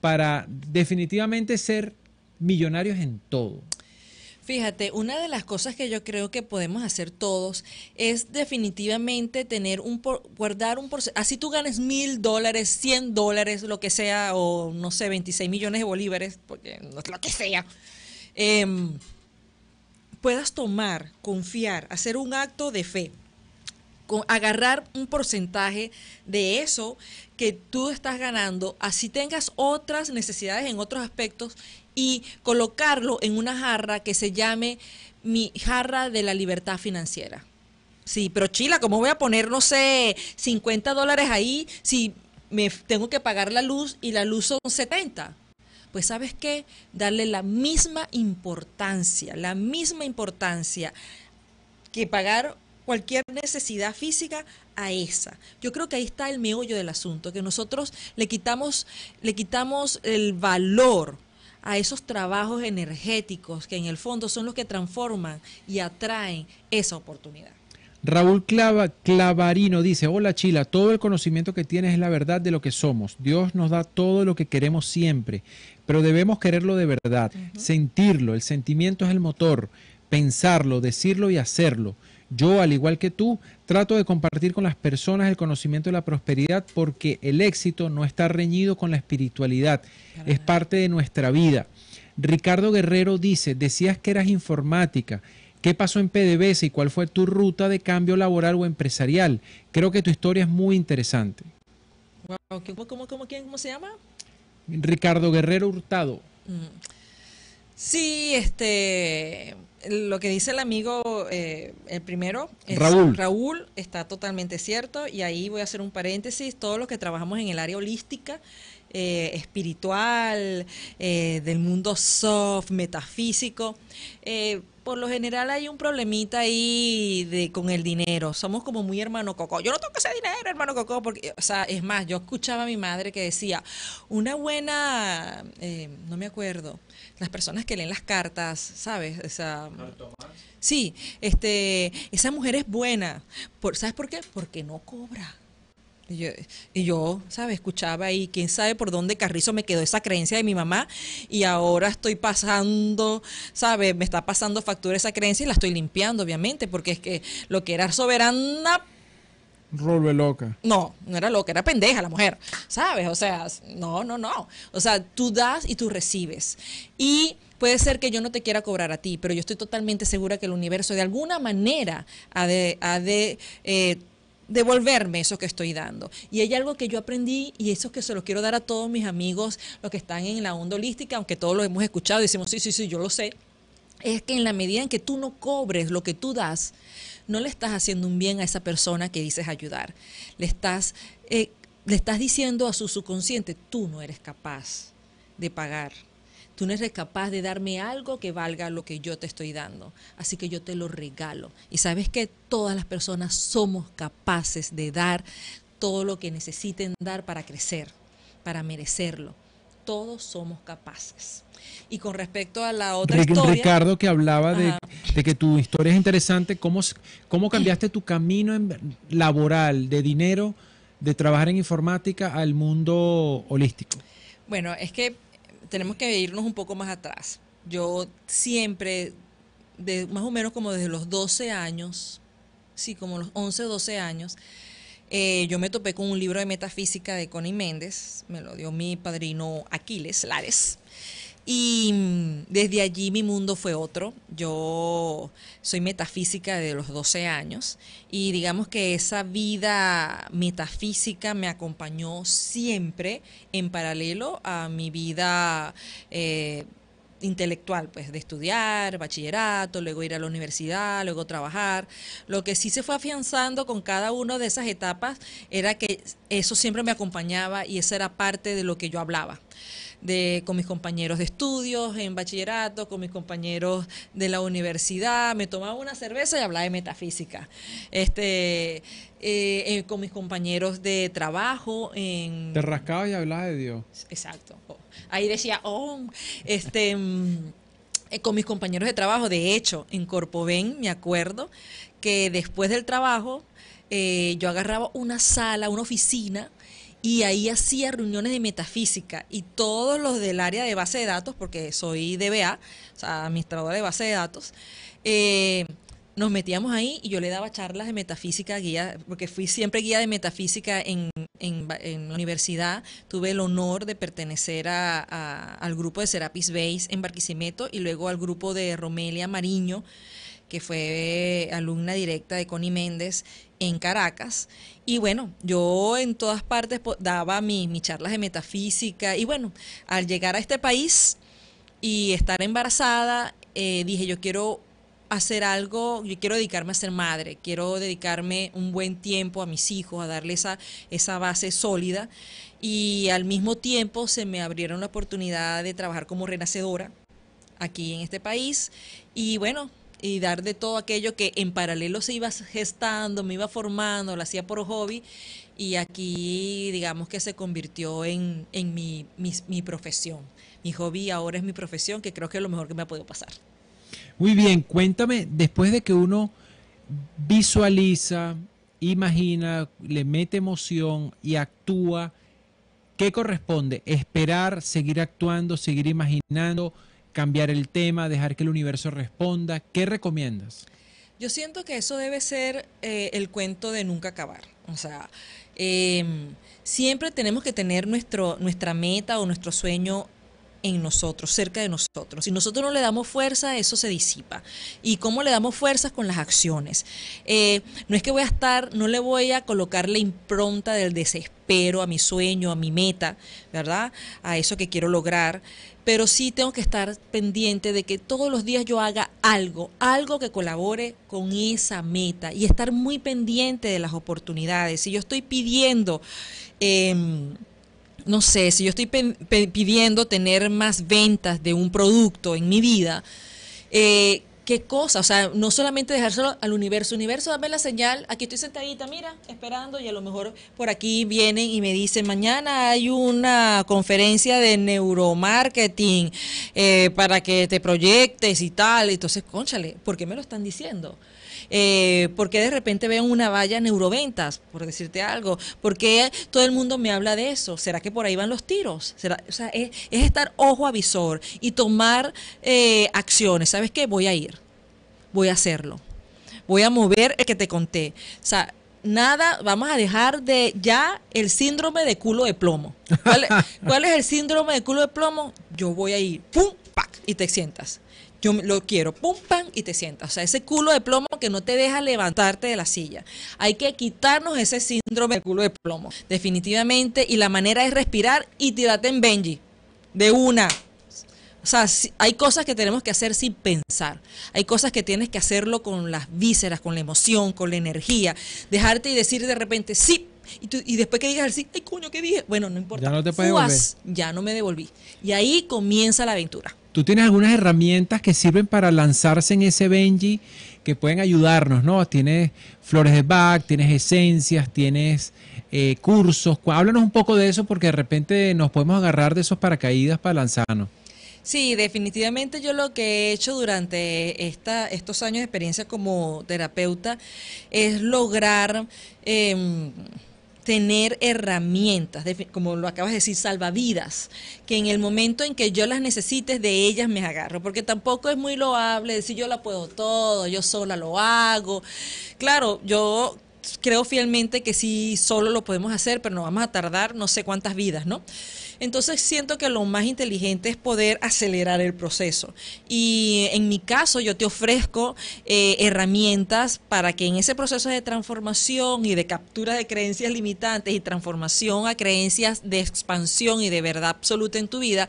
para definitivamente ser millonarios en todo? Fíjate, una de las cosas que yo creo que podemos hacer todos es definitivamente tener un guardar un porcentaje. Así tú ganes mil dólares, cien dólares, lo que sea, o no sé, 26 millones de bolívares, porque no es lo que sea. Em, puedas tomar, confiar, hacer un acto de fe agarrar un porcentaje de eso que tú estás ganando, así tengas otras necesidades en otros aspectos y colocarlo en una jarra que se llame mi jarra de la libertad financiera. Sí, pero Chila, ¿cómo voy a poner, no sé, 50 dólares ahí si me tengo que pagar la luz y la luz son 70? Pues sabes qué, darle la misma importancia, la misma importancia que pagar cualquier necesidad física a esa. Yo creo que ahí está el meollo del asunto, que nosotros le quitamos, le quitamos el valor a esos trabajos energéticos que en el fondo son los que transforman y atraen esa oportunidad. Raúl Clava, Clavarino dice, hola Chila, todo el conocimiento que tienes es la verdad de lo que somos. Dios nos da todo lo que queremos siempre, pero debemos quererlo de verdad, sentirlo, el sentimiento es el motor, pensarlo, decirlo y hacerlo. Yo, al igual que tú, trato de compartir con las personas el conocimiento de la prosperidad porque el éxito no está reñido con la espiritualidad, es parte de nuestra vida. Ricardo Guerrero dice, decías que eras informática. ¿Qué pasó en PDVSA y cuál fue tu ruta de cambio laboral o empresarial? Creo que tu historia es muy interesante. ¿Cómo, se llama? Ricardo Guerrero Hurtado. Mm. Sí, este, lo que dice el amigo, eh, el primero, Raúl. está totalmente cierto y ahí voy a hacer un paréntesis, todos los que trabajamos en el área holística, eh, espiritual, eh, del mundo soft, metafísico, por lo general hay un problemita ahí de, con el dinero. Somos como muy hermano Coco. Yo no tengo que ser dinero, hermano Coco, porque, o sea, es más, yo escuchaba a mi madre que decía, una buena, no me acuerdo, las personas que leen las cartas, ¿sabes? Esa, sí, este, esa mujer es buena. ¿Sabes por qué? Porque no cobra. Y yo, y ¿sabes? Escuchaba y quién sabe por dónde carrizo me quedó esa creencia de mi mamá y ahora estoy pasando, ¿sabes? Me está pasando factura esa creencia y la estoy limpiando, obviamente, porque es que lo que era soberana Rolve loca. No, no era loca, era pendeja la mujer, ¿sabes? O sea, no, no, no. O sea, tú das y tú recibes. Y puede ser que yo no te quiera cobrar a ti, pero yo estoy totalmente segura que el universo de alguna manera ha de... Eh, devolverme eso que estoy dando. Y hay algo que yo aprendí y eso es que se lo quiero dar a todos mis amigos, los que están en la onda holística, aunque todos lo hemos escuchado y decimos, sí, sí, sí, yo lo sé, es que en la medida en que tú no cobres lo que tú das, no le estás haciendo un bien a esa persona que dices ayudar. Le estás, eh, le estás diciendo a su subconsciente, tú no eres capaz de pagar. Tú no eres capaz de darme algo que valga lo que yo te estoy dando. Así que yo te lo regalo. Y sabes que todas las personas somos capaces de dar todo lo que necesiten dar para crecer, para merecerlo todos somos capaces. Y con respecto a la otra historia... Ricardo que hablaba de, que tu historia es interesante, ¿cómo, cómo cambiaste tu camino laboral de dinero, de trabajar en informática al mundo holístico? Bueno, es que tenemos que irnos un poco más atrás. Yo siempre, de, más o menos como desde los 12 años, sí, como los 11 o 12 años, eh, yo me topé con un libro de metafísica de Connie Méndez, me lo dio mi padrino Aquiles Lares. Y desde allí mi mundo fue otro. Yo soy metafísica de los 12 años y digamos que esa vida metafísica me acompañó siempre en paralelo a mi vida eh, intelectual, pues de estudiar, bachillerato, luego ir a la universidad, luego trabajar. Lo que sí se fue afianzando con cada una de esas etapas era que eso siempre me acompañaba y esa era parte de lo que yo hablaba de, con mis compañeros de estudios, en bachillerato, con mis compañeros de la universidad, me tomaba una cerveza y hablaba de metafísica. Este, eh, eh, con mis compañeros de trabajo. En... Te rascaba y hablaba de Dios. Exacto. Ahí decía, oh, este, eh, con mis compañeros de trabajo, de hecho, en Corpoven, me acuerdo que después del trabajo yo agarraba una sala, una oficina y ahí hacía reuniones de metafísica y todos los del área de base de datos, porque soy DBA, o sea, administradora de base de datos, eh, nos metíamos ahí y yo le daba charlas de metafísica, guía, porque fui siempre guía de metafísica en, la universidad. Tuve el honor de pertenecer a, al grupo de Serapis Base en Barquisimeto y luego al grupo de Romelia Mariño, que fue alumna directa de Connie Méndez en Caracas. Y bueno, yo en todas partes daba mis, charlas de metafísica y bueno, al llegar a este país y estar embarazada, eh, dije yo quiero hacer algo, yo quiero dedicarme a ser madre, quiero dedicarme un buen tiempo a mis hijos, a darle esa, esa base sólida y al mismo tiempo se me abrieron la oportunidad de trabajar como renacedora aquí en este país y bueno, y dar de todo aquello que en paralelo se iba gestando, me iba formando, lo hacía por hobby y aquí digamos que se convirtió en, mi, mi profesión. Mi hobby ahora es mi profesión, que creo que es lo mejor que me ha podido pasar. Muy bien, cuéntame, después de que uno visualiza, imagina, le mete emoción y actúa, ¿qué corresponde? Esperar, seguir actuando, seguir imaginando cambiar el tema, dejar que el universo responda. ¿Qué recomiendas? Yo siento que eso debe ser eh, el cuento de nunca acabar. O sea, em, siempre tenemos que tener nuestro, nuestra meta o nuestro sueño en nosotros, cerca de nosotros. Si nosotros no le damos fuerza, eso se disipa. ¿Y cómo le damos fuerza? Con las acciones. Eh, no es que voy a estar, no le voy a colocar la impronta del desespero a mi sueño, a mi meta, ¿verdad? A eso que quiero lograr pero sí tengo que estar pendiente de que todos los días yo haga algo, algo que colabore con esa meta y estar muy pendiente de las oportunidades. Si yo estoy pidiendo... Em, no sé, si yo estoy pidiendo tener más ventas de un producto en mi vida, eh, qué cosa, o sea, no solamente dejárselo al universo, universo, dame la señal, aquí estoy sentadita, mira, esperando, y a lo mejor por aquí vienen y me dicen, mañana hay una conferencia de neuromarketing eh, para que te proyectes y tal, entonces, conchale, ¿por qué me lo están diciendo? Eh, ¿Por qué de repente veo una valla neuroventas, por decirte algo? ¿Por qué todo el mundo me habla de eso? ¿Será que por ahí van los tiros? o sea, es, estar ojo a visor y tomar eh, acciones. ¿Sabes qué? Voy a ir, voy a hacerlo, voy a mover el que te conté. O sea, nada, vamos a dejar de ya el síndrome de culo de plomo. ¿Cuál, es el síndrome de culo de plomo? Yo voy a ir, ¡pum! ¡pac! Y te sientas yo lo quiero, pum, pam, y te sientas. O sea, ese culo de plomo que no te deja levantarte de la silla. Hay que quitarnos ese síndrome de culo de plomo, definitivamente, y la manera es respirar y tirarte en Benji, de una. O sea, hay cosas que tenemos que hacer sin pensar. Hay cosas que tienes que hacerlo con las vísceras, con la emoción, con la energía. Dejarte y decir de repente, sí, y, tú, y, después que digas sí, ay coño, ¿qué dije? Bueno, no importa. Ya no te puedes Ya no me devolví. Y ahí comienza la aventura tú tienes algunas herramientas que sirven para lanzarse en ese Benji que pueden ayudarnos, ¿no? Tienes flores de back, tienes esencias, tienes eh, cursos. Háblanos un poco de eso porque de repente nos podemos agarrar de esos paracaídas para lanzarnos. Sí, definitivamente yo lo que he hecho durante estos años de experiencia como terapeuta es lograr... Em, tener herramientas, como lo acabas de decir, salvavidas, que en el momento en que yo las necesites, de ellas me agarro, porque tampoco es muy loable decir yo la puedo todo, yo sola lo hago. Claro, yo creo fielmente que sí, solo lo podemos hacer, pero no vamos a tardar no sé cuántas vidas, ¿no? Entonces siento que lo más inteligente es poder acelerar el proceso. Y en mi caso yo te ofrezco eh, herramientas para que en ese proceso de transformación y de captura de creencias limitantes y transformación a creencias de expansión y de verdad absoluta en tu vida,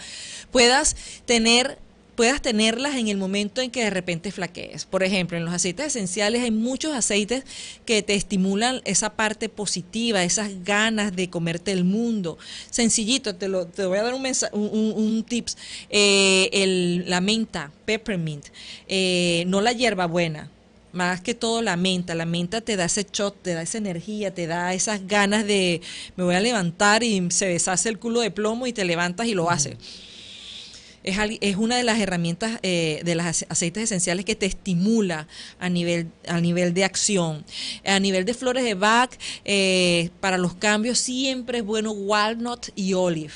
puedas tener puedas tenerlas en el momento en que de repente flaquees. Por ejemplo, en los aceites esenciales hay muchos aceites que te estimulan esa parte positiva, esas ganas de comerte el mundo. Sencillito, te, lo, voy a dar un, tips. Eh, la menta, peppermint, eh, no la hierba buena, más que todo la menta. La menta te da ese shot, te da esa energía, te da esas ganas de me voy a levantar y se deshace el culo de plomo y te levantas y lo haces es, una de las herramientas eh, de los aceites esenciales que te estimula a nivel, nivel de acción. A nivel de flores de back, eh, para los cambios siempre es bueno walnut y olive.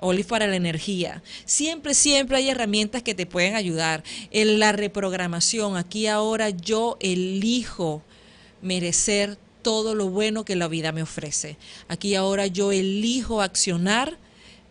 Olive para la energía. Siempre, siempre hay herramientas que te pueden ayudar. En la reprogramación, aquí ahora yo elijo merecer todo lo bueno que la vida me ofrece. Aquí ahora yo elijo accionar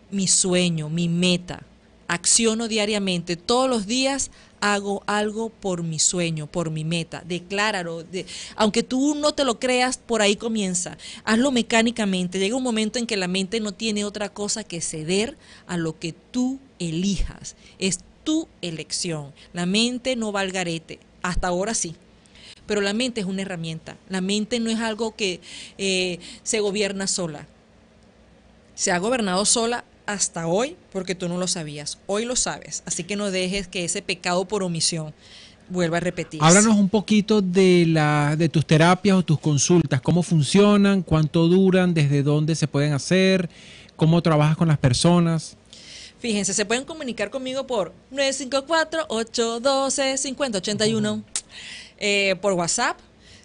mi sueño, mi meta acciono diariamente, todos los días hago algo por mi sueño, por mi meta, decláralo, de, aunque tú no te lo creas, por ahí comienza, hazlo mecánicamente, llega un momento en que la mente no tiene otra cosa que ceder a lo que tú elijas, es tu elección, la mente no va al garete, hasta ahora sí, pero la mente es una herramienta, la mente no es algo que eh, se gobierna sola, se ha gobernado sola hasta hoy porque tú no lo sabías. Hoy lo sabes. Así que no dejes que ese pecado por omisión vuelva a repetirse. Háblanos un poquito de, la, de tus terapias o tus consultas. ¿Cómo funcionan? ¿Cuánto duran? ¿Desde dónde se pueden hacer? ¿Cómo trabajas con las personas? Fíjense, se pueden comunicar conmigo por 954-812-5081. Eh, por WhatsApp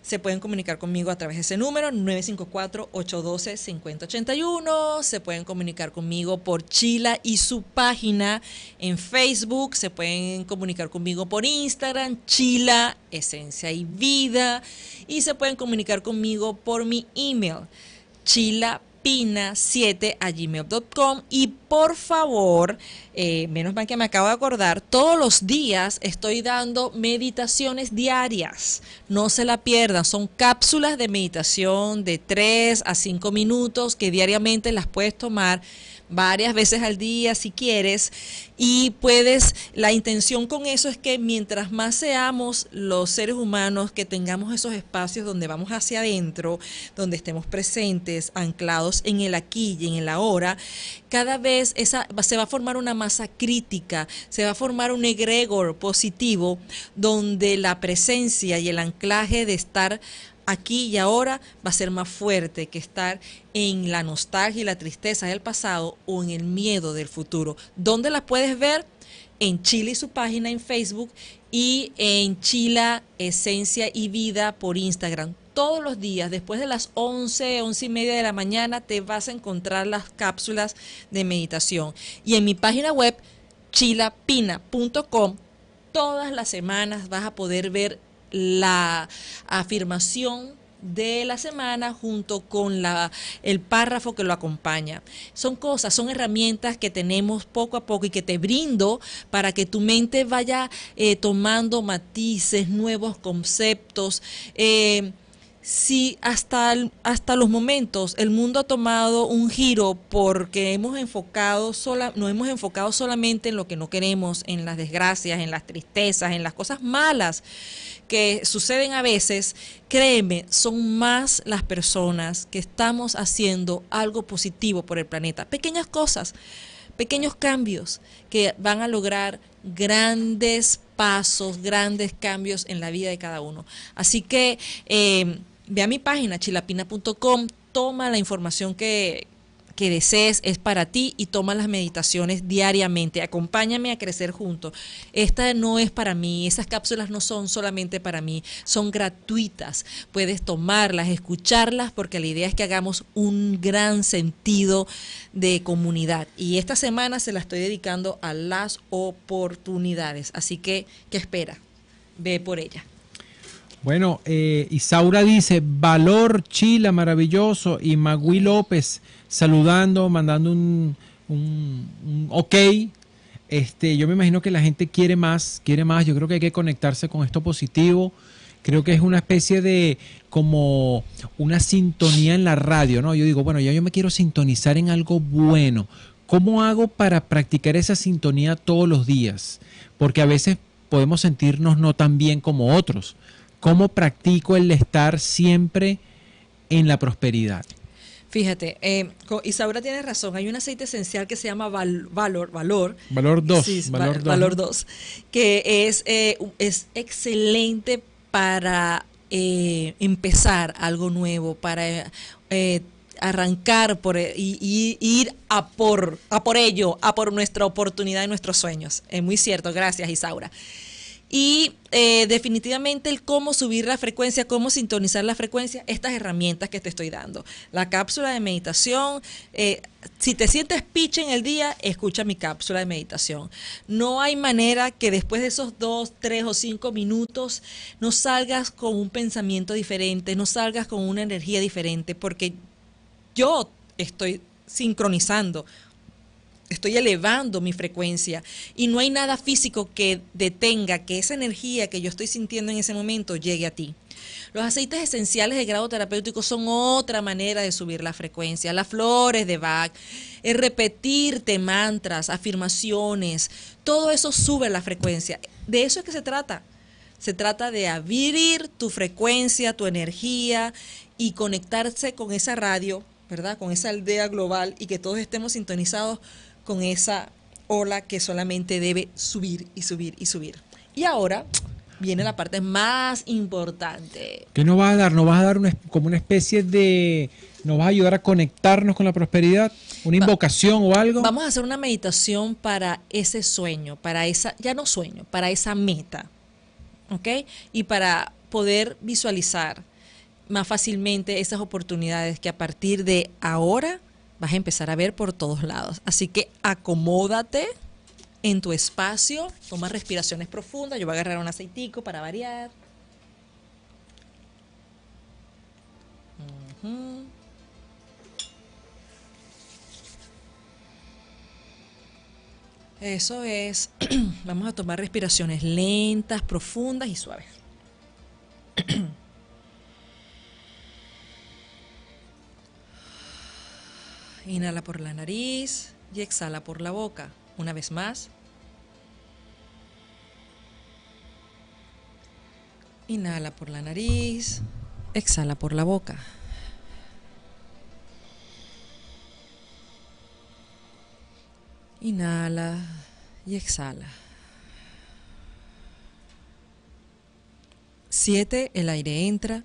se pueden comunicar conmigo a través de ese número, 954-812-5081. Se pueden comunicar conmigo por Chila y su página en Facebook. Se pueden comunicar conmigo por Instagram, Chila, Esencia y Vida. Y se pueden comunicar conmigo por mi email, chila.com pina7 a y por favor, eh, menos mal que me acabo de acordar, todos los días estoy dando meditaciones diarias, no se la pierdan, son cápsulas de meditación de 3 a 5 minutos que diariamente las puedes tomar varias veces al día si quieres y puedes, la intención con eso es que mientras más seamos los seres humanos, que tengamos esos espacios donde vamos hacia adentro, donde estemos presentes, anclados en el aquí y en el ahora, cada vez esa, se va a formar una masa crítica, se va a formar un egregor positivo donde la presencia y el anclaje de estar aquí y ahora va a ser más fuerte que estar en la nostalgia y la tristeza del pasado o en el miedo del futuro. ¿Dónde las puedes ver? En Chile y su página en Facebook y en Chila Esencia y Vida por Instagram todos los días, después de las 11, 11 y media de la mañana, te vas a encontrar las cápsulas de meditación. Y en mi página web, chilapina.com, todas las semanas vas a poder ver la afirmación de la semana junto con la, el párrafo que lo acompaña. Son cosas, son herramientas que tenemos poco a poco y que te brindo para que tu mente vaya eh, tomando matices, nuevos conceptos. Eh, si hasta, hasta los momentos el mundo ha tomado un giro porque hemos enfocado sola, nos hemos enfocado solamente en lo que no queremos, en las desgracias, en las tristezas, en las cosas malas que suceden a veces, créeme, son más las personas que estamos haciendo algo positivo por el planeta. Pequeñas cosas, pequeños cambios que van a lograr grandes pasos, grandes cambios en la vida de cada uno. Así que... Eh, ve a mi página chilapina.com, toma la información que, que desees, es para ti y toma las meditaciones diariamente. Acompáñame a crecer juntos. Esta no es para mí, esas cápsulas no son solamente para mí, son gratuitas. Puedes tomarlas, escucharlas, porque la idea es que hagamos un gran sentido de comunidad. Y esta semana se la estoy dedicando a las oportunidades. Así que, ¿qué espera? Ve por ella. Bueno, Isaura eh, dice, valor Chila, maravilloso. Y Magui López saludando, mandando un, un, ok. Este, yo me imagino que la gente quiere más, quiere más. Yo creo que hay que conectarse con esto positivo. Creo que es una especie de como una sintonía en la radio, ¿no? Yo digo, bueno, ya yo me quiero sintonizar en algo bueno. ¿Cómo hago para practicar esa sintonía todos los días? Porque a veces podemos sentirnos no tan bien como otros. ¿Cómo practico el estar siempre en la prosperidad? Fíjate, eh, Isaura tiene razón, hay un aceite esencial que se llama Valor. Valor Valor 2. valor, 2. que es, eh, es excelente para eh, empezar algo nuevo, para eh, arrancar por, y, y, ir a por, a por ello, a por nuestra oportunidad y nuestros sueños. Es muy cierto, gracias Isaura y eh, definitivamente el cómo subir la frecuencia, cómo sintonizar la frecuencia, estas herramientas que te estoy dando. La cápsula de meditación, eh, si te sientes piche en el día, escucha mi cápsula de meditación. No hay manera que después de esos dos, tres o cinco minutos no salgas con un pensamiento diferente, no salgas con una energía diferente, porque yo estoy sincronizando estoy elevando mi frecuencia y no hay nada físico que detenga que esa energía que yo estoy sintiendo en ese momento llegue a ti. Los aceites esenciales de grado terapéutico son otra manera de subir la frecuencia. Las flores de Bach, el repetirte mantras, afirmaciones, todo eso sube la frecuencia. De eso es que se trata. Se trata de abrir tu frecuencia, tu energía y conectarse con esa radio, ¿verdad? Con esa aldea global y que todos estemos sintonizados con esa ola que solamente debe subir y subir y subir. Y ahora viene la parte más importante. ¿Qué nos vas a dar? ¿Nos vas a dar como una especie de... ¿Nos vas a ayudar a conectarnos con la prosperidad? ¿Una invocación o algo? Vamos a hacer una meditación para ese sueño, para esa, ya no sueño, para esa meta. ¿Ok? Y para poder visualizar más fácilmente esas oportunidades que a partir de ahora vas a empezar a ver por todos lados. Así que acomódate en tu espacio, toma respiraciones profundas, yo voy a agarrar un aceitico para variar. Eso es. Vamos a tomar respiraciones lentas, profundas y suaves. Inhala por la nariz y exhala por la boca. Una vez más. Inhala por la nariz, exhala por la boca. Inhala y exhala. Siete, el aire entra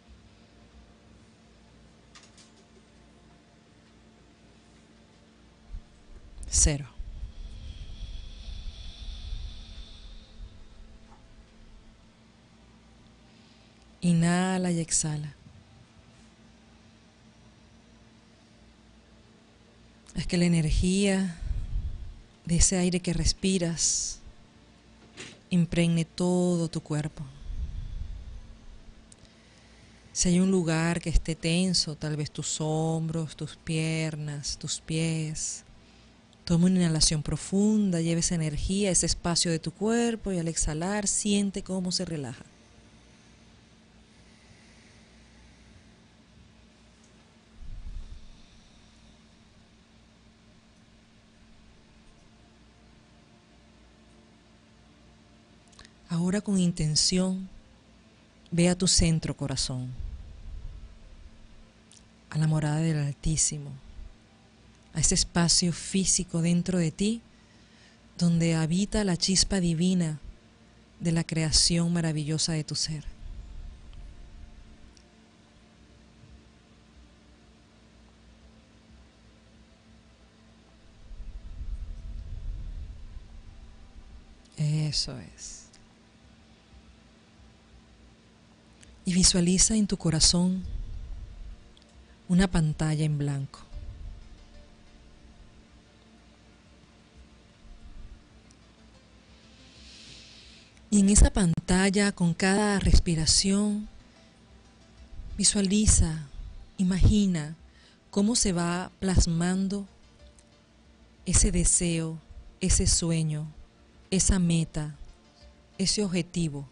Cero. Inhala y exhala. Es que la energía de ese aire que respiras impregne todo tu cuerpo. Si hay un lugar que esté tenso, tal vez tus hombros, tus piernas, tus pies, Toma una inhalación profunda, lleve esa energía, ese espacio de tu cuerpo y al exhalar siente cómo se relaja. Ahora con intención, ve a tu centro corazón, a la morada del Altísimo a ese espacio físico dentro de ti donde habita la chispa divina de la creación maravillosa de tu ser. Eso es. Y visualiza en tu corazón una pantalla en blanco. Y en esa pantalla, con cada respiración, visualiza, imagina cómo se va plasmando ese deseo, ese sueño, esa meta, ese objetivo,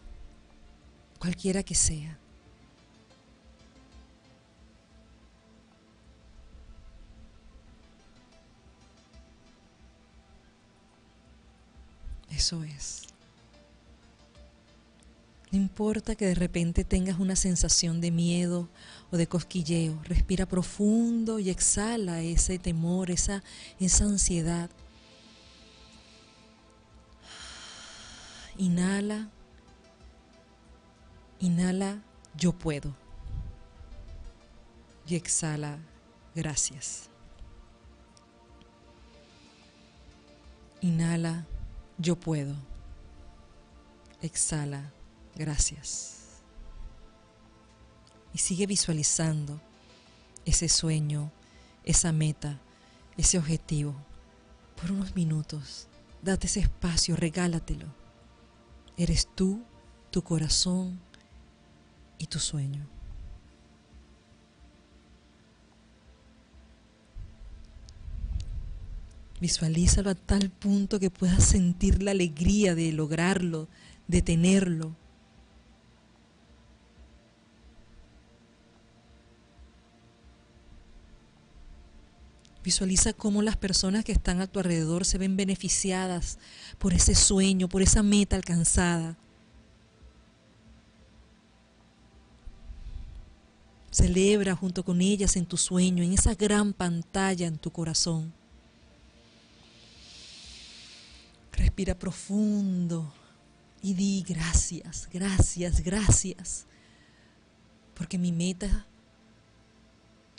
cualquiera que sea. Eso es. No importa que de repente tengas una sensación de miedo o de cosquilleo, respira profundo y exhala ese temor, esa, esa ansiedad. Inhala, inhala, yo puedo. Y exhala, gracias. Inhala, yo puedo. Exhala, Gracias. Y sigue visualizando ese sueño, esa meta, ese objetivo. Por unos minutos, date ese espacio, regálatelo. Eres tú, tu corazón y tu sueño. Visualízalo a tal punto que puedas sentir la alegría de lograrlo, de tenerlo. Visualiza cómo las personas que están a tu alrededor se ven beneficiadas por ese sueño, por esa meta alcanzada. Celebra junto con ellas en tu sueño, en esa gran pantalla en tu corazón. Respira profundo y di gracias, gracias, gracias, porque mi meta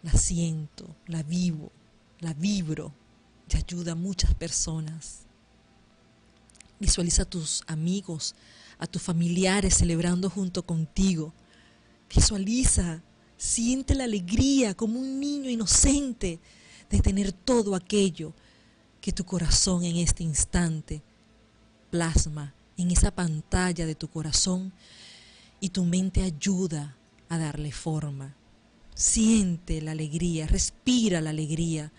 la siento, la vivo la vibro te ayuda a muchas personas. Visualiza a tus amigos, a tus familiares celebrando junto contigo. Visualiza, siente la alegría como un niño inocente de tener todo aquello que tu corazón en este instante plasma en esa pantalla de tu corazón y tu mente ayuda a darle forma. Siente la alegría, respira la alegría,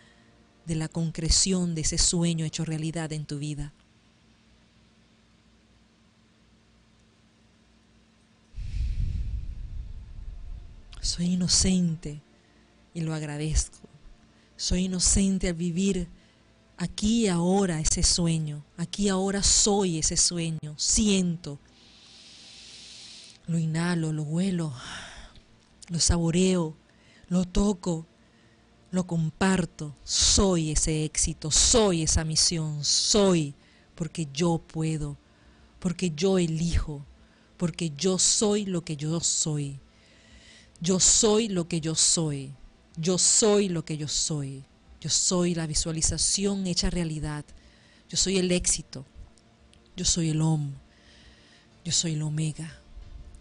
de la concreción de ese sueño hecho realidad en tu vida. Soy inocente y lo agradezco. Soy inocente al vivir aquí y ahora ese sueño. Aquí ahora soy ese sueño. Siento. Lo inhalo, lo huelo, lo saboreo, lo toco lo comparto, soy ese éxito, soy esa misión, soy porque yo puedo, porque yo elijo, porque yo soy lo que yo soy. Yo soy lo que yo soy. Yo soy lo que yo soy. Yo soy la visualización hecha realidad. Yo soy el éxito. Yo soy el OM. Yo soy el omega.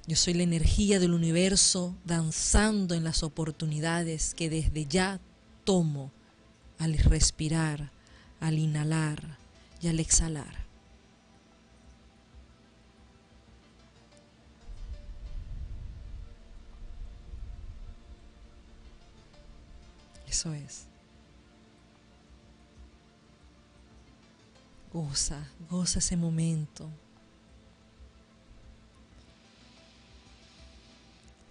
Yo soy la energía del universo danzando en las oportunidades que desde ya al respirar, al inhalar y al exhalar. Eso es. Goza, goza ese momento.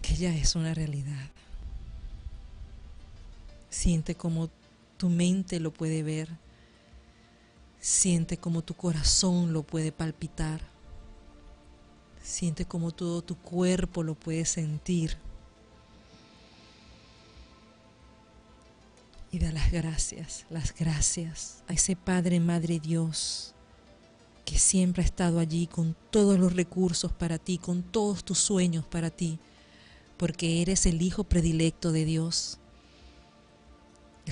Que ya es una realidad. Siente como tu mente lo puede ver. Siente como tu corazón lo puede palpitar. Siente como todo tu cuerpo lo puede sentir. Y da las gracias, las gracias a ese Padre, Madre Dios, que siempre ha estado allí con todos los recursos para ti, con todos tus sueños para ti, porque eres el Hijo predilecto de Dios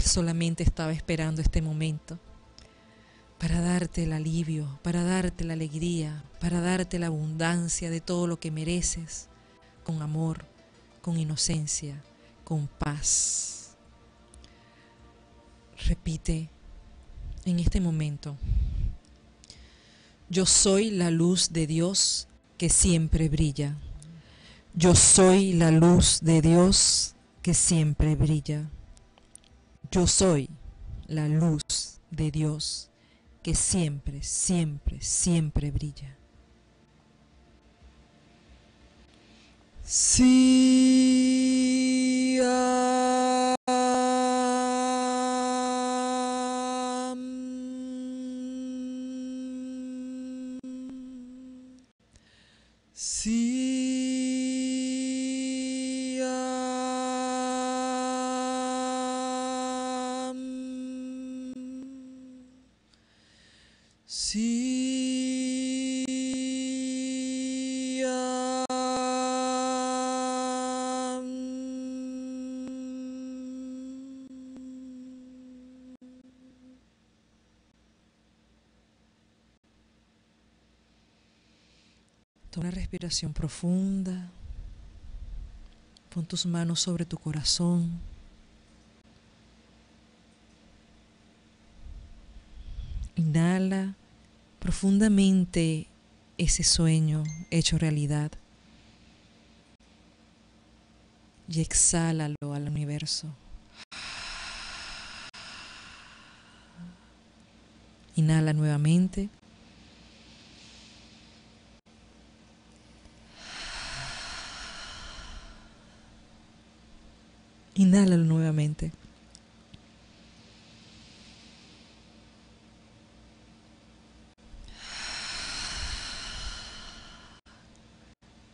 solamente estaba esperando este momento para darte el alivio, para darte la alegría, para darte la abundancia de todo lo que mereces, con amor, con inocencia, con paz. Repite en este momento, yo soy la luz de Dios que siempre brilla. Yo soy la luz de Dios que siempre brilla. Yo soy la luz de Dios que siempre, siempre, siempre brilla. Sí. respiración profunda. Pon tus manos sobre tu corazón. Inhala profundamente ese sueño hecho realidad. Y exhálalo al universo. Inhala nuevamente. Inhálalo nuevamente.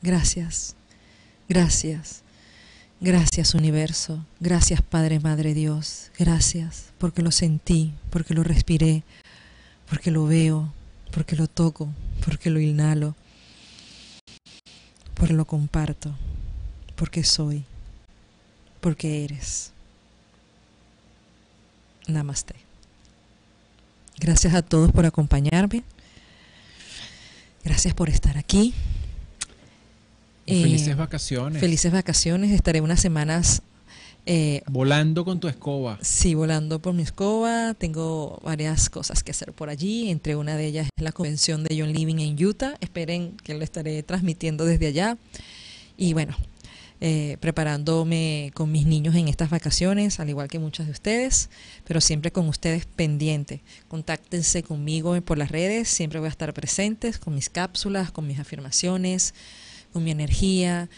Gracias, gracias, gracias universo, gracias Padre, Madre Dios, gracias porque lo sentí, porque lo respiré, porque lo veo, porque lo toco, porque lo inhalo, porque lo comparto, porque soy porque eres. Namaste. Gracias a todos por acompañarme. Gracias por estar aquí. Eh, felices vacaciones. Felices vacaciones. Estaré unas semanas eh, volando con tu escoba. Sí, volando por mi escoba. Tengo varias cosas que hacer por allí. Entre una de ellas es la convención de John Living en Utah. Esperen que lo estaré transmitiendo desde allá. Y bueno, eh, preparándome con mis niños en estas vacaciones, al igual que muchas de ustedes, pero siempre con ustedes pendiente. Contáctense conmigo por las redes, siempre voy a estar presentes con mis cápsulas, con mis afirmaciones, con mi energía,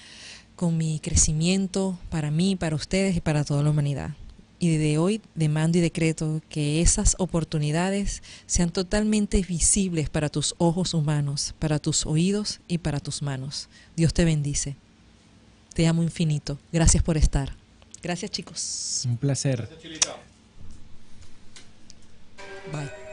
con mi crecimiento para mí, para ustedes y para toda la humanidad. Y desde hoy demando y decreto que esas oportunidades sean totalmente visibles para tus ojos humanos, para tus oídos y para tus manos. Dios te bendice. Te amo infinito. Gracias por estar. Gracias, chicos. Un placer. Bye.